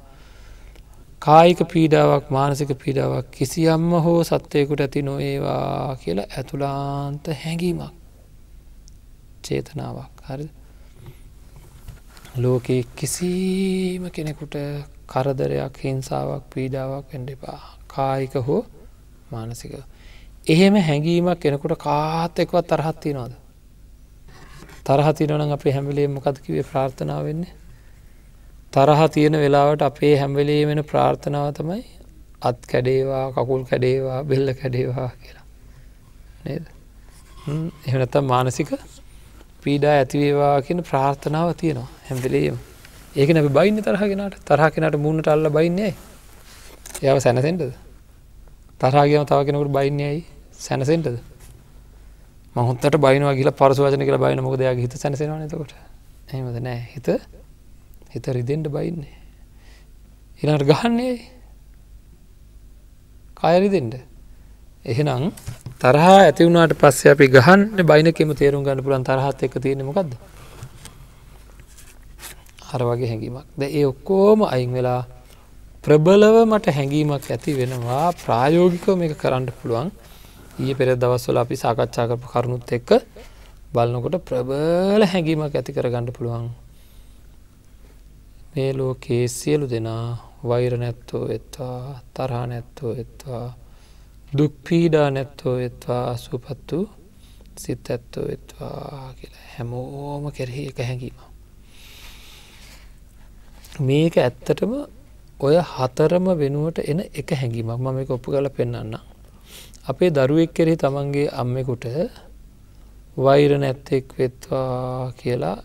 කායික පීඩාවක් මානසික පීඩාවක් කිසියම්ම හෝ සත්වයකුට ඇති නොඒවා කියලා ඇතුලාන්ත හැඟීමක් චේතනාවක් හරි ලෝකයේ කිසිීම කෙනෙකුට කරදරයක් හිංසාවක් පීඩාවක් එඩපා කායික හෝ මානසික එහෙම හැඟීමක් කෙනෙකුට කාත් එක්වත් තරහත්ති නොද තරහති නොන අප හැමිලේ මොකදකිවේ ප්‍රාර්ථනාව වෙන්නේ තරහ තියෙන වෙලාවට අපේ හැම්වෙලේ වෙන ප්‍රාර්ථනාව තමයි අත් කැඩේවා කකුල් කැඩේවා බෙල්ල කැඩේවා කියලා නේද එහනත මානසික පීඩා ඇතිවේවා කියන ප්‍රාර්ථනාව තියෙනවා හැම්වෙලේම ඒක නැ බයින්න තරහගෙනට තරහ කෙනට මුන්නට අල්ල බයින්නේ යව සැනසෙන්ටද තරාගම තව කෙනකට බයින්නේයි සැනසෙන්ටද මහොත්තට බයිනවා කියලා පරසු වචන කියලා බයින මොකදයක් හිත සැනසෙනවා නතකොට හෙමද නෑ හිත හිත රිදෙන්ට බයින්නේ. එනට ගහන්නේ කයරිදෙන්ට. එහෙනම් තරහා ඇති වුණට පස්සේ අපි ගහන්න බයිනකෙම තේරුම් ගන්න පුළන් තරහත් එක තියෙනමකක්ද. අර වගේ හැඟීමක් ද ඒ ඔක්කෝම අයින් වෙලා ප්‍රබලව මට හැඟීමක් ඇති වෙනවා ප්‍රායෝගිකව මේක කරන්න පුළුවන් ඊ පෙර දවස්වල අපි සාකච්ඡා කරපු කරුණුත් එක්ක බලනකොට ප්‍රබල හැඟීමක් ඇති කරගන්න පුළුවන් මේ ලෝකයේ සියලු දෙනා වෛර නැත්තෝ එත්වා තරහා නැත්තෝ එත්වා දුක්පීඩා නැත්තෝ එත්වා සුපත්තු සිත් ඇත්තෝ එත්වා කියලා හැමෝම කෙරෙහි එක හැඟීම. මේක ඇත්තටම ඔය හතරම වෙනුවට එන එක හැඟීමක් මම එක ඔප්පු කල පෙන්න්න. අපේ දරුවෙක් කෙරෙහි තමන්ගේ අම්මෙකුට වෛර නැත්තෙක් වෙත්වා කියලා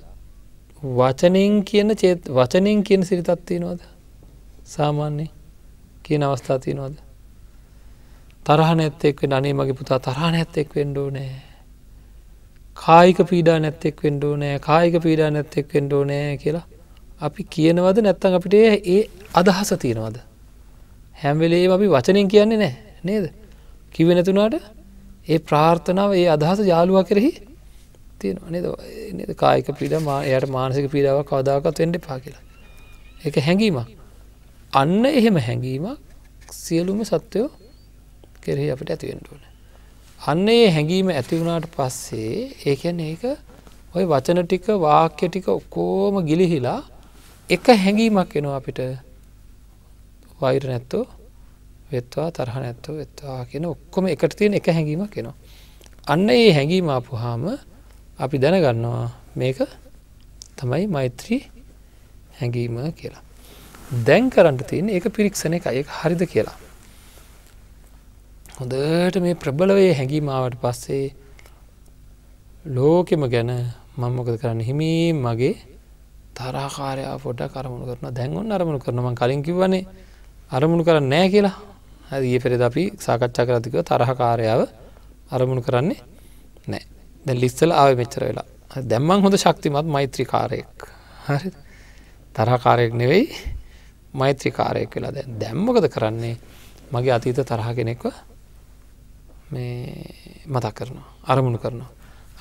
වචනෙන් කියන චේත් වචනෙන් කියන සිරිතත් තියෙනවද සාමාන්‍ය කියන අවස්ථා තියෙනවද තරහ නැත්තෙක් වෙන අනේ මගේ පුතා තරහ නැත්තෙක් වෙන්ඩෝ නෑ කායික පීඩා නැත්තෙක් වෙන්ඩෝ නෑ කායික පීඩා නැත්තෙක් වෙන්ඩෝ නෑ කියලා අපි කියනවද නැත්තන් අපිට ඒ අදහස තියෙනවද හැම්වෙලේ අපි වචනෙන් කියන්නේ නෑ නේද කිවෙනතුනාට ඒ ප්‍රාර්ථනාව ඒ අදහස යාළුවා කරෙහි තියෙන නද කායික පීඩ යට මානසික පීඩාව කවදාකත් වෙන්ඩ පා කියලා එක හැඟීමක් අන්න එහෙම හැඟීමක් සියලුම සත්වයෝ කෙරෙහි අපිට ඇතිවෙන්ටුවන අන්න ඒ හැඟීම ඇතිවුණට පස්සේ ඒකැන ඒක ඔය වචන ටික වාක්‍ය ටික ඔක්කෝම ගිලිහිලා එක හැඟීමක් එනවා අපිට වෛර නැත්තෝ වෙත්වා තරහ නැත්තෝ වෙත්වා කියෙන ඔක්කොම එකට තියෙන එක හැඟීමක් එනවා අන්න ඒ හැඟීම අපපුහාම අපි දැනගන්නවා මේක තමයි මෛත්‍රී හැඟීම කියලා. දැන් කරන්න තියෙන ඒ පිරික්ෂණ එක ඒක හරිද කියලා. හොඳට මේ ප්‍රබලවේ හැඟීමාවට පස්සේ ලෝකෙම ගැන මංමකද කරන්න හිමී මගේ තරාකාරයා පොඩ කරමුණු කරන දැන්වන්න අරමුණු කරනම කලින් කිවන්නේ අරමුණු කරන්න නෑ කියලා ඇ ඒ පෙරද අපි සාකච්ඡා කරතිකව තරහකාරයාව අරමුණු කරන්නේ නෑ. දැ ලිස්සල ආව මෙච්චර වෙලා දැම්මන් හොඳ ශක්තිමත් මෛත්‍රිකාරයෙක් හරි තරහකාරයෙක් නෙවෙයි මෛත්‍රිකාරයෙක් වෙලා දැ දැම්මකද කරන්නේ මගේ අතීත තරහ කෙනෙක්ව මේ මතක් කරනවා අරමුණු කරනවා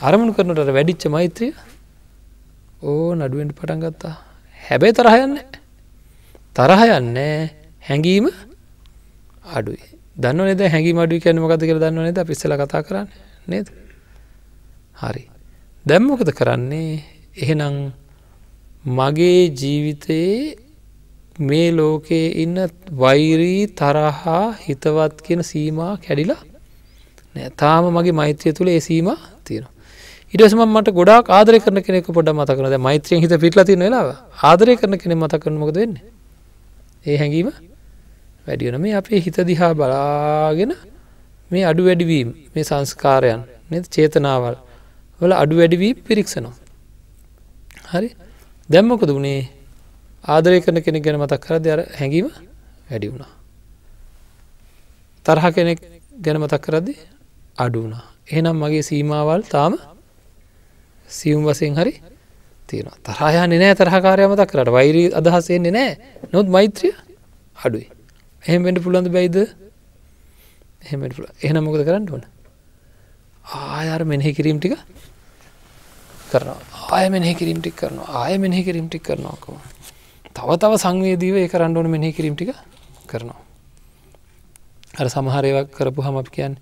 අරමුණු කරනට වැඩිච්ච මෛත්‍රිය ඕ නඩුවෙන්ට පටන් ගත්තා හැබැයි තරහ යන්න තරහ යන්න හැඟීම අඩුයි දන්න නද හැඟි මඩු කියැනමකත කර දන්න නද පිස්සල කතා කරන්න නේද හරි. දැම්මොකද කරන්නේ එහෙනම් මගේ ජීවිතයේ මේ ලෝකයේ ඉන්න වෛරී තරහා හිතවත් කියෙන සීමා කැඩිලා තාම මගේ මෛත්‍රය තුළ ඒසීම තියෙන. ඉටසම මට ගොඩක් ආදර කරන කෙනෙක පොඩ මතකනද මෛත්‍රය හිත පිටල තින ලාව ආදරය කරන කෙනෙ මතකනමකද වෙන්න. ඒ හැඟීම වැඩියන මේ අපේ හිත දිහා බලාගෙන මේ අඩු වැඩිවීම් මේ සංස්කාරයන් නති චේතනාවල්. වල අඩු වැඩිවී පිරික්සනවා. හරි දැම්මකොද වුණේ ආදරය කරන කෙනෙ ගැන මතක් කර දෙ හැඟීම වැඩි වුණා. තරහ කෙනෙක් ගැන මතක් කරද්දි අඩු වුණා. එහනම් මගේ සීමාවල් තාම සියුම් වසයෙන් හරි තියෙන තරහයන්නේ නෑ තරහකාරය මතක් කරට වෛරී අදහසෙන්නේ නෑ නොත් මෛත්‍රිය අඩුයි. එහෙමෙන්ට පුළන්ඳ බැයිද එහෙමට එහනම් මොකද කරන්න ඕන. ආයාර මෙනෙහි කිරීම් ටික කරනවා ආය මෙනෙහි කිරීම් ටික් කරනවා ආය මෙනෙහි කිරීම් ටික් කරනවාකම තව තව සංවේදීව ඒ කරන්න ඕන මෙනෙහි කිරීම් ටික කරනවා අර සමහරවක් කරපු හම අපි කියන්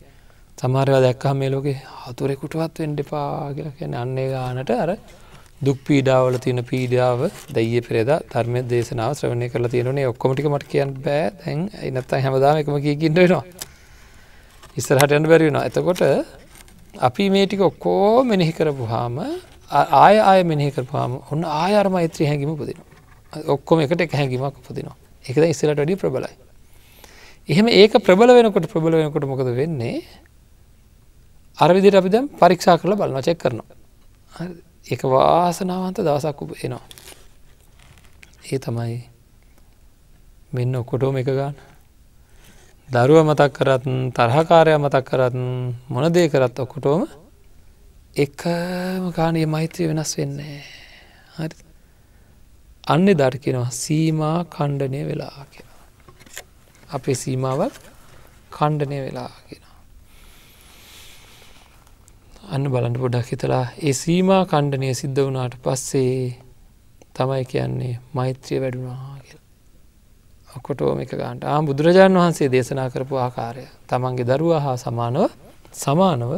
සමහරවා දැක්කහ මේ ලෝකේ හතුරෙකුටවත් වෙන්ඩ එපා කියලා කියන අන්නේ ගානට අර දුක් පීඩාවල තියෙන පීඩාව දැයිය පෙරේද ධර්මය දේශනාව ශ්‍රවණය කරලා තියෙනනේ ඔක්කොමටි මට කියන්න බෑ දැන් එනත්තා හැමදාම එකම කියකින්ට වෙනවා ඉස්සරහට යන්න බැරිවෙනවා එතකොට අපි මේ ටික ඔක්කෝ මෙනෙහි කරපු හාම ආය ආය මෙනෙහි කරපුහාම ඔන්න ආයර මෛත්‍රී හැඟිම පුදිනවා ඔක්කොම එකට එක හැඟීමක් පුදිනවා එකද ඉස්සලට වැඩි ප්‍රබලයි එහෙම ඒක ප්‍රබල වෙනකොට ප්‍රබල වෙනකොට මොකද වෙන්නේ අරවිදිට අපි දැම් පරික්ෂා කරලා බලන චෙක් කරනවා එක වාසනාවන්ත දවසක් එනවා ඒ තමයි මෙන්න ඔකොටෝම එක ගන්න දරුව මතක් කරත් තරහකාරය මතක් කරත් මොනදේ කරත් ඔක්කුටෝම එකම කාණය මෛත්‍රය වෙනස් වෙන්නේ හරි අන්න දර්කිනවා සීමා කණ්ඩනය වෙලා කියලා අපේ සීමාවත් කණ්ඩනය වෙලා කියලා අන්න බලන්න පොඩක් හිතලා ඒ සීමා කණ්ඩනය සිද්ධ වුණාට පස්සේ තමයි කියන්නේ මෛත්‍රය වැඩුණා ඔකොටෝම එක ගන්නට ආ බුදුරජාණන් වහන්සේ දේශනා කරපු ආකාරය තමන්ගේ දරුවා හා සමානව සමානව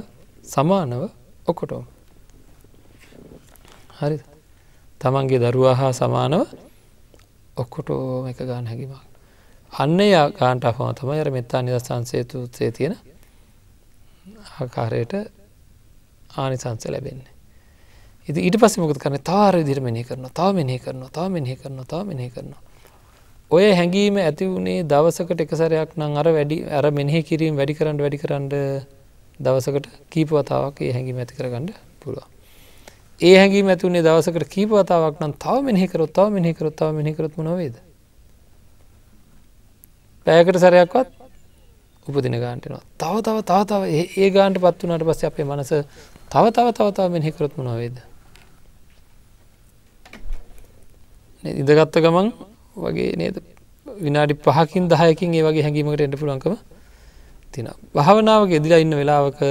සමානව ඔකොටෝම හරි තමන්ගේ දරුවා හා සමානව ඔක්කොටෝම එක ගන්න හැකිමක් අන්න යා ගාන්ට අහම තම යර මෙත්තා නිදස්සංසේතුත්සේ තියෙන ආකාරයට ආනිසංස ලැබෙන්නේ ඉති ඊට පස්ස මොකද කරන තාර විදිරමනය කරන තාමනය කරන තාමනය කරන තාමනය කරනවා ඔය හැඟීම ඇති වුණේ දවසකට එකසරයක් නං අර වැඩි අර මෙනෙහි කිරීම වැඩි කරන්න වැඩි කරන්න දවසකට කීපවතාවක් ඒ හැඟීම ඇති කරගන්න පුළුවන්. ඒ හැඟීම ඇතිවුණේ දවසකට කීපවතාවක් නම් තව මෙහිකරොත්තාව මෙහිකරොත්තාව මෙහිකරොත්ම නොවේද. පෑකට සැරයක්වත් උපදින ගාන්ටනවා තව තව තාතාව ඒ ගාන්ට පත් වනට පස්ස අපේ මනස තව තව තවතාව මෙහිකරොත්ම නොවේද. ඉදගත්ත ගමන් වගේ නේද විනාඩි පහකින් දහයකින් ඒ වගේ හැඟීමකට එට පුළන්කම තින භාවනාවගේ දිලා ඉන්න වෙලාවක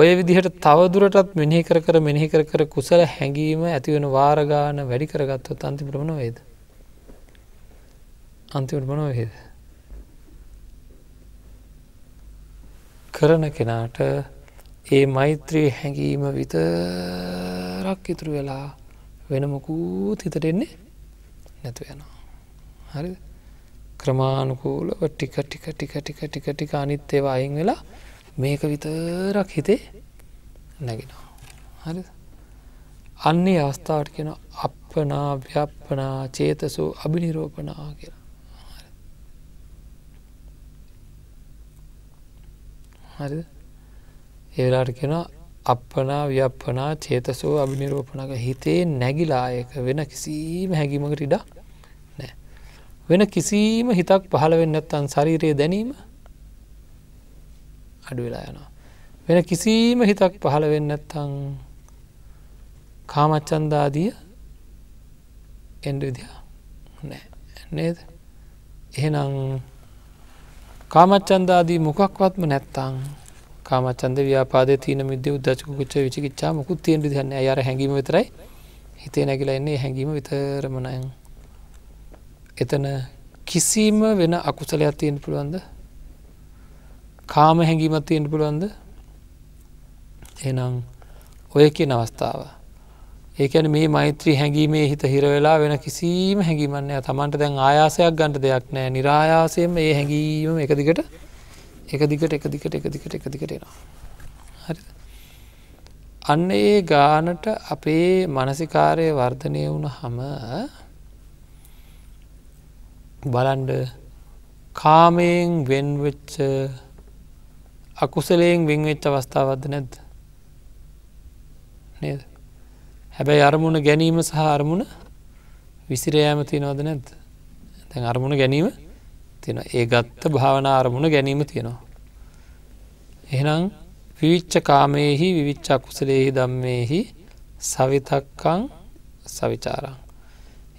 ඔය විදිහට තවදුරටත් මෙහි කර කර මෙහි කර කර කුසල හැඟීම ඇතිවෙන වාරගාන වැඩි කරගත්ව අන්තිපුරමණ වේද අන්තිවටමන වේද කරන කෙනාට ඒ මෛත්‍රී හැඟීම විතරක් ඉතුරු වෙලා වෙනමකූ හිතට එන්නේ නැතු වෙනවා හරි ක්‍රමාණුකූලව ටික ටික ටික ටික ටික ටික අනිත් ඒවා අයින් වෙලා මේක විතරක් හිතේ නැගෙනවා හරි අන්නේ අවස්ථාවට කියන අපපනා ව්‍යප්පනා චේතසු අභිනිරෝපනා කියලා හරි ඒලාට කෙන අපපනා ව්‍යප්පනා චේතසෝ අභිනිරෝපනක හිතේ නැගිලායක වෙන කිසිීම හැකිීමකට ඉඩක් වෙන කිසිීම හිතක් පහළ වෙන්නත්තන් ශරීරයේ දැනීම අඩුවෙලා යනවා. වෙන කිසිීම හිතක් පහළ වෙන්නත්තං කාමච්චන්දාදිය එන්ඩවිදියා නේද එහෙනම් කාමච්චන්දාදී මොකක්වත්ම නැත්තං කාමචන්ද ව්‍යාපාද තින මිද උද්දචක කුච්ච විචිකිච්චා මුකුත් තියෙන්ටි දන්න අයර හැඟීම විතරයි හිතේ නැගිලා එන්නේ හැඟීම විතරමනයන් එතන කිසිීම වෙන අකුසලයක් තියෙන පුළුවන්ද කාම හැඟීමත් තියෙන පුළුවන්ද එනම් ඔය කියන අවස්ථාව ඒකැන මේ මෛත්‍රී හැඟීමේ හිත හිරවෙලා වෙන කිසිීම හැඟීමන්නේ තමන්ට දැන් ආයාසයක් ගන්ට දෙයක් නෑ නිරායාසයම ඒ හැඟීම එකදිකට එකදිකට එකදිකට එකදිකට එකදිකටෙනවා හරි අන්න ඒ ගානට අපේ මනසිකාරය වර්ධනය වුණ හම බලන්ඩ කාමයෙන් වෙන්වෙච්ච අකුසලයෙන් වෙන්වෙච්ච අවස්ථාවද නැද්ද නේද හැබැයි අරමුණ ගැනීම සහ අරමුණ විසිරයෑම තියෙනවද නැද්ද තැන් අරමුණ ගැනීම තියෙන ඒ ගත්ත භාවනා අරමුණ ගැනීම තියෙනවා එහෙනම් විවිච්ච කාමයෙහි විවිච්චා කුසලයෙහි දම්මෙහි සවිතක්කං සවිචාරං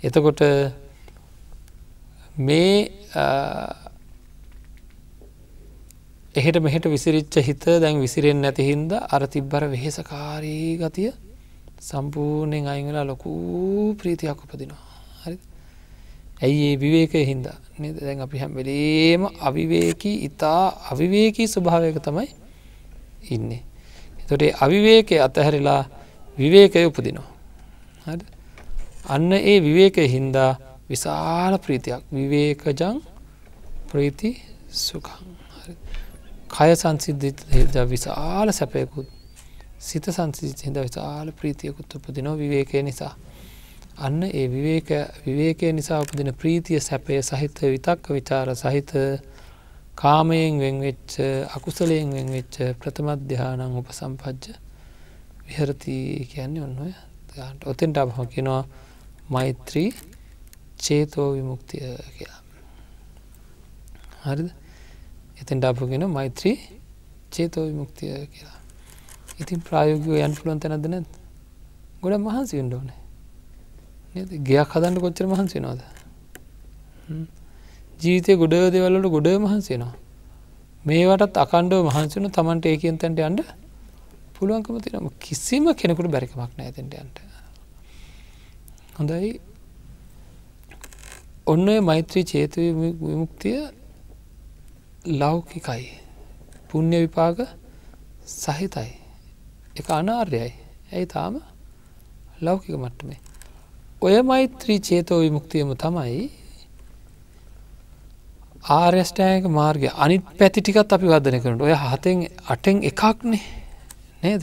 එතකොට මේ එහෙට මෙහෙට විසිරිච්ච හිත දැන් විසිරෙන් නැතිහින්ද අර තිබ්බර වෙහෙසකාරී ගතිය සම්පූර්ණයෙන් අයිංවෙලා ලොකූ ප්‍රීතියක් උපදිනවා හරි ඇයි ඒ විවේකය හින්දා නද දැන් අපි හැම්වෙලේම අවිවේකී ඉතා අවිවේකී ස්වභාවයක තමයි ඉන්නේ. එතොටේ අවිවේකය අතහැරිලා විවේකය උපදිනවා. අන්න ඒ විවේකය හින්දා විශාල ප්‍රීතියක් විවේකජං ප්‍රීති සුකං කය සංසිද්ධිත විශාල සැපයකුත් සිත සංසිහිද විශාල ප්‍රීතියකුත් උපදිනෝ විවේකය නිසා. අන්න ඒ විවේකය නිසා උපදින ප්‍රීතිය සැපය සහිත විතක්ක විචාර සහිත කාමයෙන් වෙන්වෙච්ච අකුසලයෙන් වෙන්වෙච්ච ප්‍රථමධ්‍යානං උප සම්පජ්ජ විහරති කියන්නේ ඔන්නය ගන්ට ඔතෙන්ට අපහො කියෙනවා මෛත්‍රී චේතෝ විමුක්තිය කියලා හරිද එතෙන්ට අපගෙන මෛත්‍රී චේතෝ විමුක්තිය කියලා ඉතින් ප්‍රායෝගෝ යන් පුළුවන් තැනද නැත් ගොඩ මහන්සිෙන් ඕනේ ගයක් හදන්න කොච්චර මහන්සේ නොද ජීවිතය ගොඩ දෙවල්ලට ගොඩ මහන්සේනවා මේවටත් අකණ්ඩෝ මහන්සුන තමන්ට ඒකෙන් තැන්ට අන්ඩ පුළුවන්කම තිනම කිසිම කෙනෙකුට බැරිකමක් නෑ ඇතෙන්ට අන්ට හොඳයි ඔන්න මෛත්‍රී චේතු විමුක්තිය ලෞකිකයි පුුණ්්‍ය විපාග සහිතයි එක අනාර්යයි ඇයි තාම ලෞකික මට්ටමේ ඔය මෛත්‍රී චේතෝ විමුක්තියම තමයි ආර්යෂ්ටයක මාර්ගය අනිත් පැතිටිකත් අපි වදන කරට ඔය හතෙන් අටෙන් එකක්නේ නේද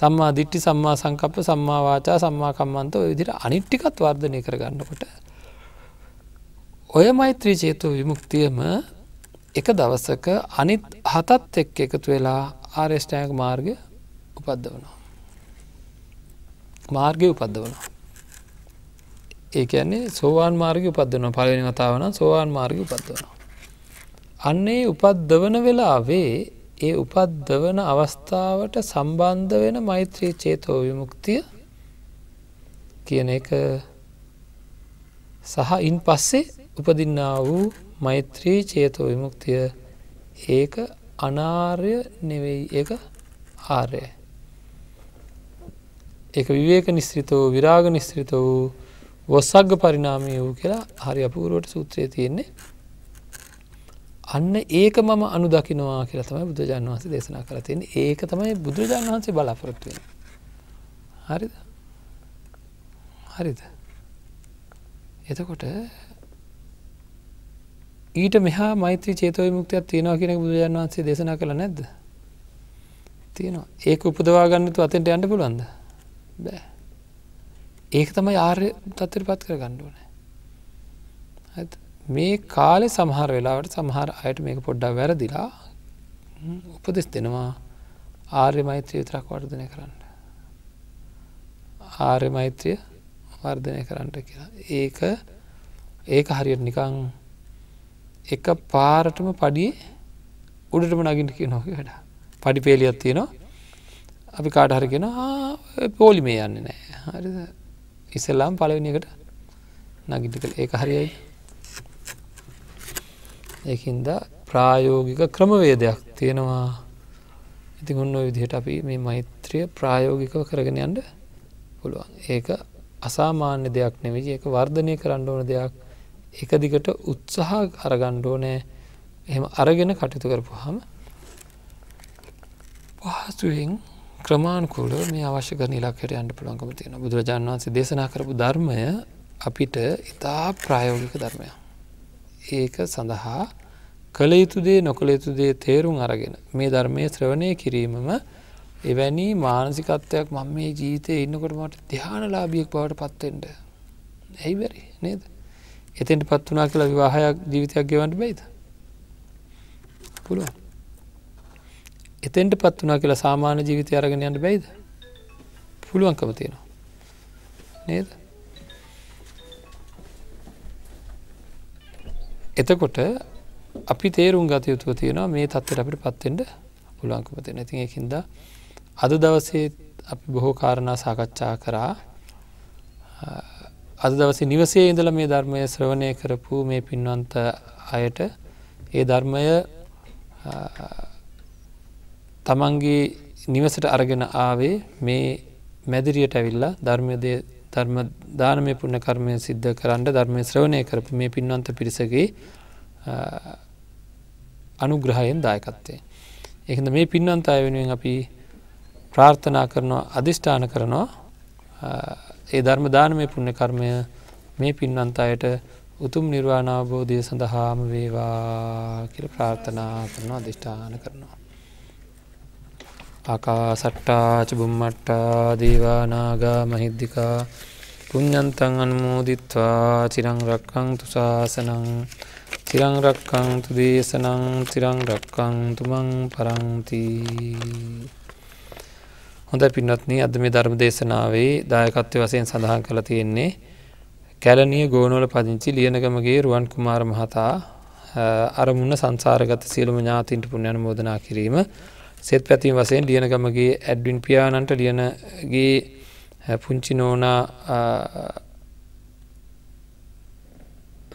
සම්මා දිට්ටි සම්මා සංකප්ප සම්මාවාචා සම්මාකම්මන්ත විදිර අනිට්ටිකත් වර්ධනය කරගන්නකොට ඔය මෛත්‍රී චේතු විමුක්තියම එක දවසක අනිත් හතත් එක් එකතු වෙලා ආර්ේෂ්ටයක මාර්ග උපද්ද වනවා. මාර්ගය උපද්ද වනවා. ඒකන්නේ සෝවාන් මාර්ග උපද්දන පලවෙනි කතාවන සෝවාන් මාර්ග උපත්වනවා. අන්නේ උපද්දවන වෙලාවේ ඒ උපද්දවන අවස්ථාවට සම්බන්ධ වෙන මෛත්‍රී චේතෝ විමුක්තිය කියන එක සහ ඉන් පස්සේ උපදින්නා වූ මෛත්‍රී චේතෝ විමුක්තිය ඒක අනාර්ය නෙවෙයි ඒක ආර්ය. ඒක විවේක නිස්ත්‍රිතෝ විරාග නිස්ත්‍රිත වූ වොස්සග්ග පරිනාමය වූ කියලා හරි අපූරුවට සූත්‍රය තියෙන්නේ අන්න ඒක මම අනු දකිනවා කියලා තමයි බුදුජාන් වහන්සේ දේශනා කර තියෙන ඒක තමයි බුදුරජාන් වහන්සේ බලාපොරොත්තු වෙන හරිද හරිද එතකොට ඊට මෙහා මෛත්‍රී චේතෝ විමුක්තියක් තියෙනවා කියන එක බුදුරජාණන් වහන්සේ දේශනා කළා නැද්ද? තියෙනවා. ඒක උපදවා ගන්න තු අතෙන්ට යන්න පුළුවන්ද? බෑ. ඒක තමයි ආර්ය තත්ත්වයටපත් කරගන්න ඕනේ. හරිද? මේ කාලේ සමහර වෙලාවට සමහර අයට මේක පොඩ්ඩක් වැරදිලා උපදෙස් දෙනවා ආර්ය මෛත්‍රිය විතරක් වර්ධනය කරන්න. ආර්ය මෛත්‍රිය වර්ධනය කරන්න කියලා. ඒක ඒක හරියට නිකන් එක පාරටම පඩිය උඩටම නගිට කිය නොක වැඩ පඩි පේලියත් තියෙනවා අපි කාඩහරගෙන පෝලිමේ යන්න නෑ හරි ඉස්සල්ලාම් පලවෙනිකට නගිටි කළ ඒක හරියයි ඒහින්ද ප්‍රායෝගික ක්‍රමවේදයක් තියෙනවා ඉතින් ඔන්න විදිහට අපි මේ මෛත්‍රිය ප්‍රායෝගිකව කරගෙන යන්න පුළුවන් ඒක අසාමාන්‍ය දෙයක් නෙවෙයි ඒක වර්ධනය කරන්න ඕන දෙයක් එක දිගට උත්සාහ අරගණ්ඩෝ නෑ එහෙම අරගෙන කටයුතු කරපු හම පහසුවෙන් ක්‍රමාණකුල මේ අවශ්‍ය නිලක්කට අන්ට පුළන්කම තියෙන බුදුරජාන් වන්සේ දේශනා කරපු ධර්මය අපිට ඉතා ප්‍රායෝගික ධර්මය ඒක සඳහා කළ යුතුදේ නොකළ යුතුදේ තේරුම් අරගෙන මේ ධර්මය ශ්‍රවණය කිරීමම එවැනි මානසිකත්වයක් මං මේ ජීතය ඉන්නකොට මට ධ්‍යානලාභියෙක් බවට පත්තෙන්ට ඇයිබැරි නේද එතෙන්ට පත් වනා කියලා විවාහයක් ජීවිතයක් ගෙවන්ට බයිද පුළුවන් එතෙන්ට පත් වනා කියලා සාමාන්‍ය ජීවිතය අරගෙන යන්න බැයිද පුළුවන්කම තියෙනවා නේද එතකොට අපි තේරුම් ගත යුතුව තියෙනවා මේ තත්වට අපිට පත්තෙන්ට පුළුවන්කම තියෙන ඉතින් එකින්ද අද දවසේ අපි බොහෝ කාරණා සාකච්ඡා කරා අද දවස නිවසේ ඉඳල මේ ධර්මය ශ්‍රවණය කරපු මේ පින්වන්ත අයට ඒ ධර්මය තමන්ගේ නිවසට අරගෙන ආවේ මේ මැදිරියට ඇවිල්ලා ධර්මදය ධර්ම දානමය පුුණ කර්මය සිද්ධ කරන්න ධර්මය ශ්‍රවණය කරපු මේ පින්වන්ත පිරිසගේ අනුග්‍රහයෙන් දායකත්තේ. එකද මේ පින්වන්ත අය වෙනුවෙන් අපි ප්‍රාර්ථනා කරනවා අධිෂ්ඨාන කරනවා ඒ ධර්ම දානමය පුණ්‍ය කර්මය මේ පින්වන්ත අයට උතුම් නිර්වාණ අවබෝධය සඳහාම වේවා කියලා ප්‍රාර්ථනා කරනවා අධිෂ්ඨාන කරනවා. ආකාසට්ටා ච බුම්මට්ටා දේවා නාග මහිද්దికා පුඤ්ඤන්තං අනුමෝදිත්වා චිරං රක්ඛන්තු ශාසනං තිරං රක්කං තු දේශනං තිරං රක්කං තුමන් පරංති හොඳ පින්වත්න අද මේ ධර්ම දේශනාවේ දායකත්ව වසයෙන් සඳහන් කළ තියෙන්නේ කැලනිය ගෝනොල පදිංචි ලියනගමගේ රුවන් කුමාර මහතා අරමුණ සංසාරගත සියලම ඥාතින්ට පුුණ්‍යන මෝදනා කිරීම සෙත් පැතින් වසයෙන් ලියනගමගේ ඇඩ්වින් පියානන්ට ලියනගේ පුංචි නෝනා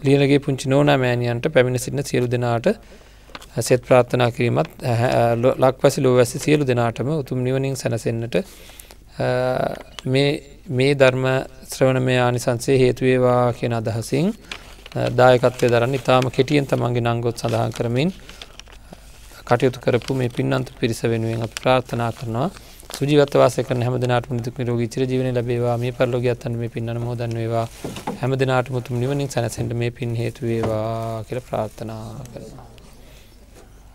ලියනගේ පුංචි නෝනා මෑණියන්ට පැමිණ සිටින සියලු දෙනාට සෙත් ප්‍රාර්ථනා කිරීමත් ලක්වැසි ලෝවැසි සියලු දෙනාටම උතුම් නිවනින් සැනසෙන්න්නට මේ ධර්ම ශ්‍රවණමය ආනිසන්සේ හේතුවේවා කියෙන අදහසින් දායකත්වය දරන්න ඉතාම කෙටියෙන් තමන්ගේ නංගොත් සඳහන් කරමින් කටයුතු කරපු මේ පින්නන්තු පිරිස වෙනුවෙන් අප ප්‍රාර්ථනා කරනවා සුජීවතවාසක හැම දෙනාට මුදුක් නිරෝගී චිරජීවනය ලැබේවා මේ පරලෝක යත්තන් මේ පින් අනුමෝදන් වේවා හැම දෙනාට මුතුම් නිවනින් සැනසෙන්න මේ පින් හේතු වේවා කියලා ප්‍රාර්ථනා කරනවා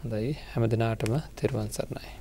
හොඳයි හැම දෙනාටම තෙරුවන් සරණයි.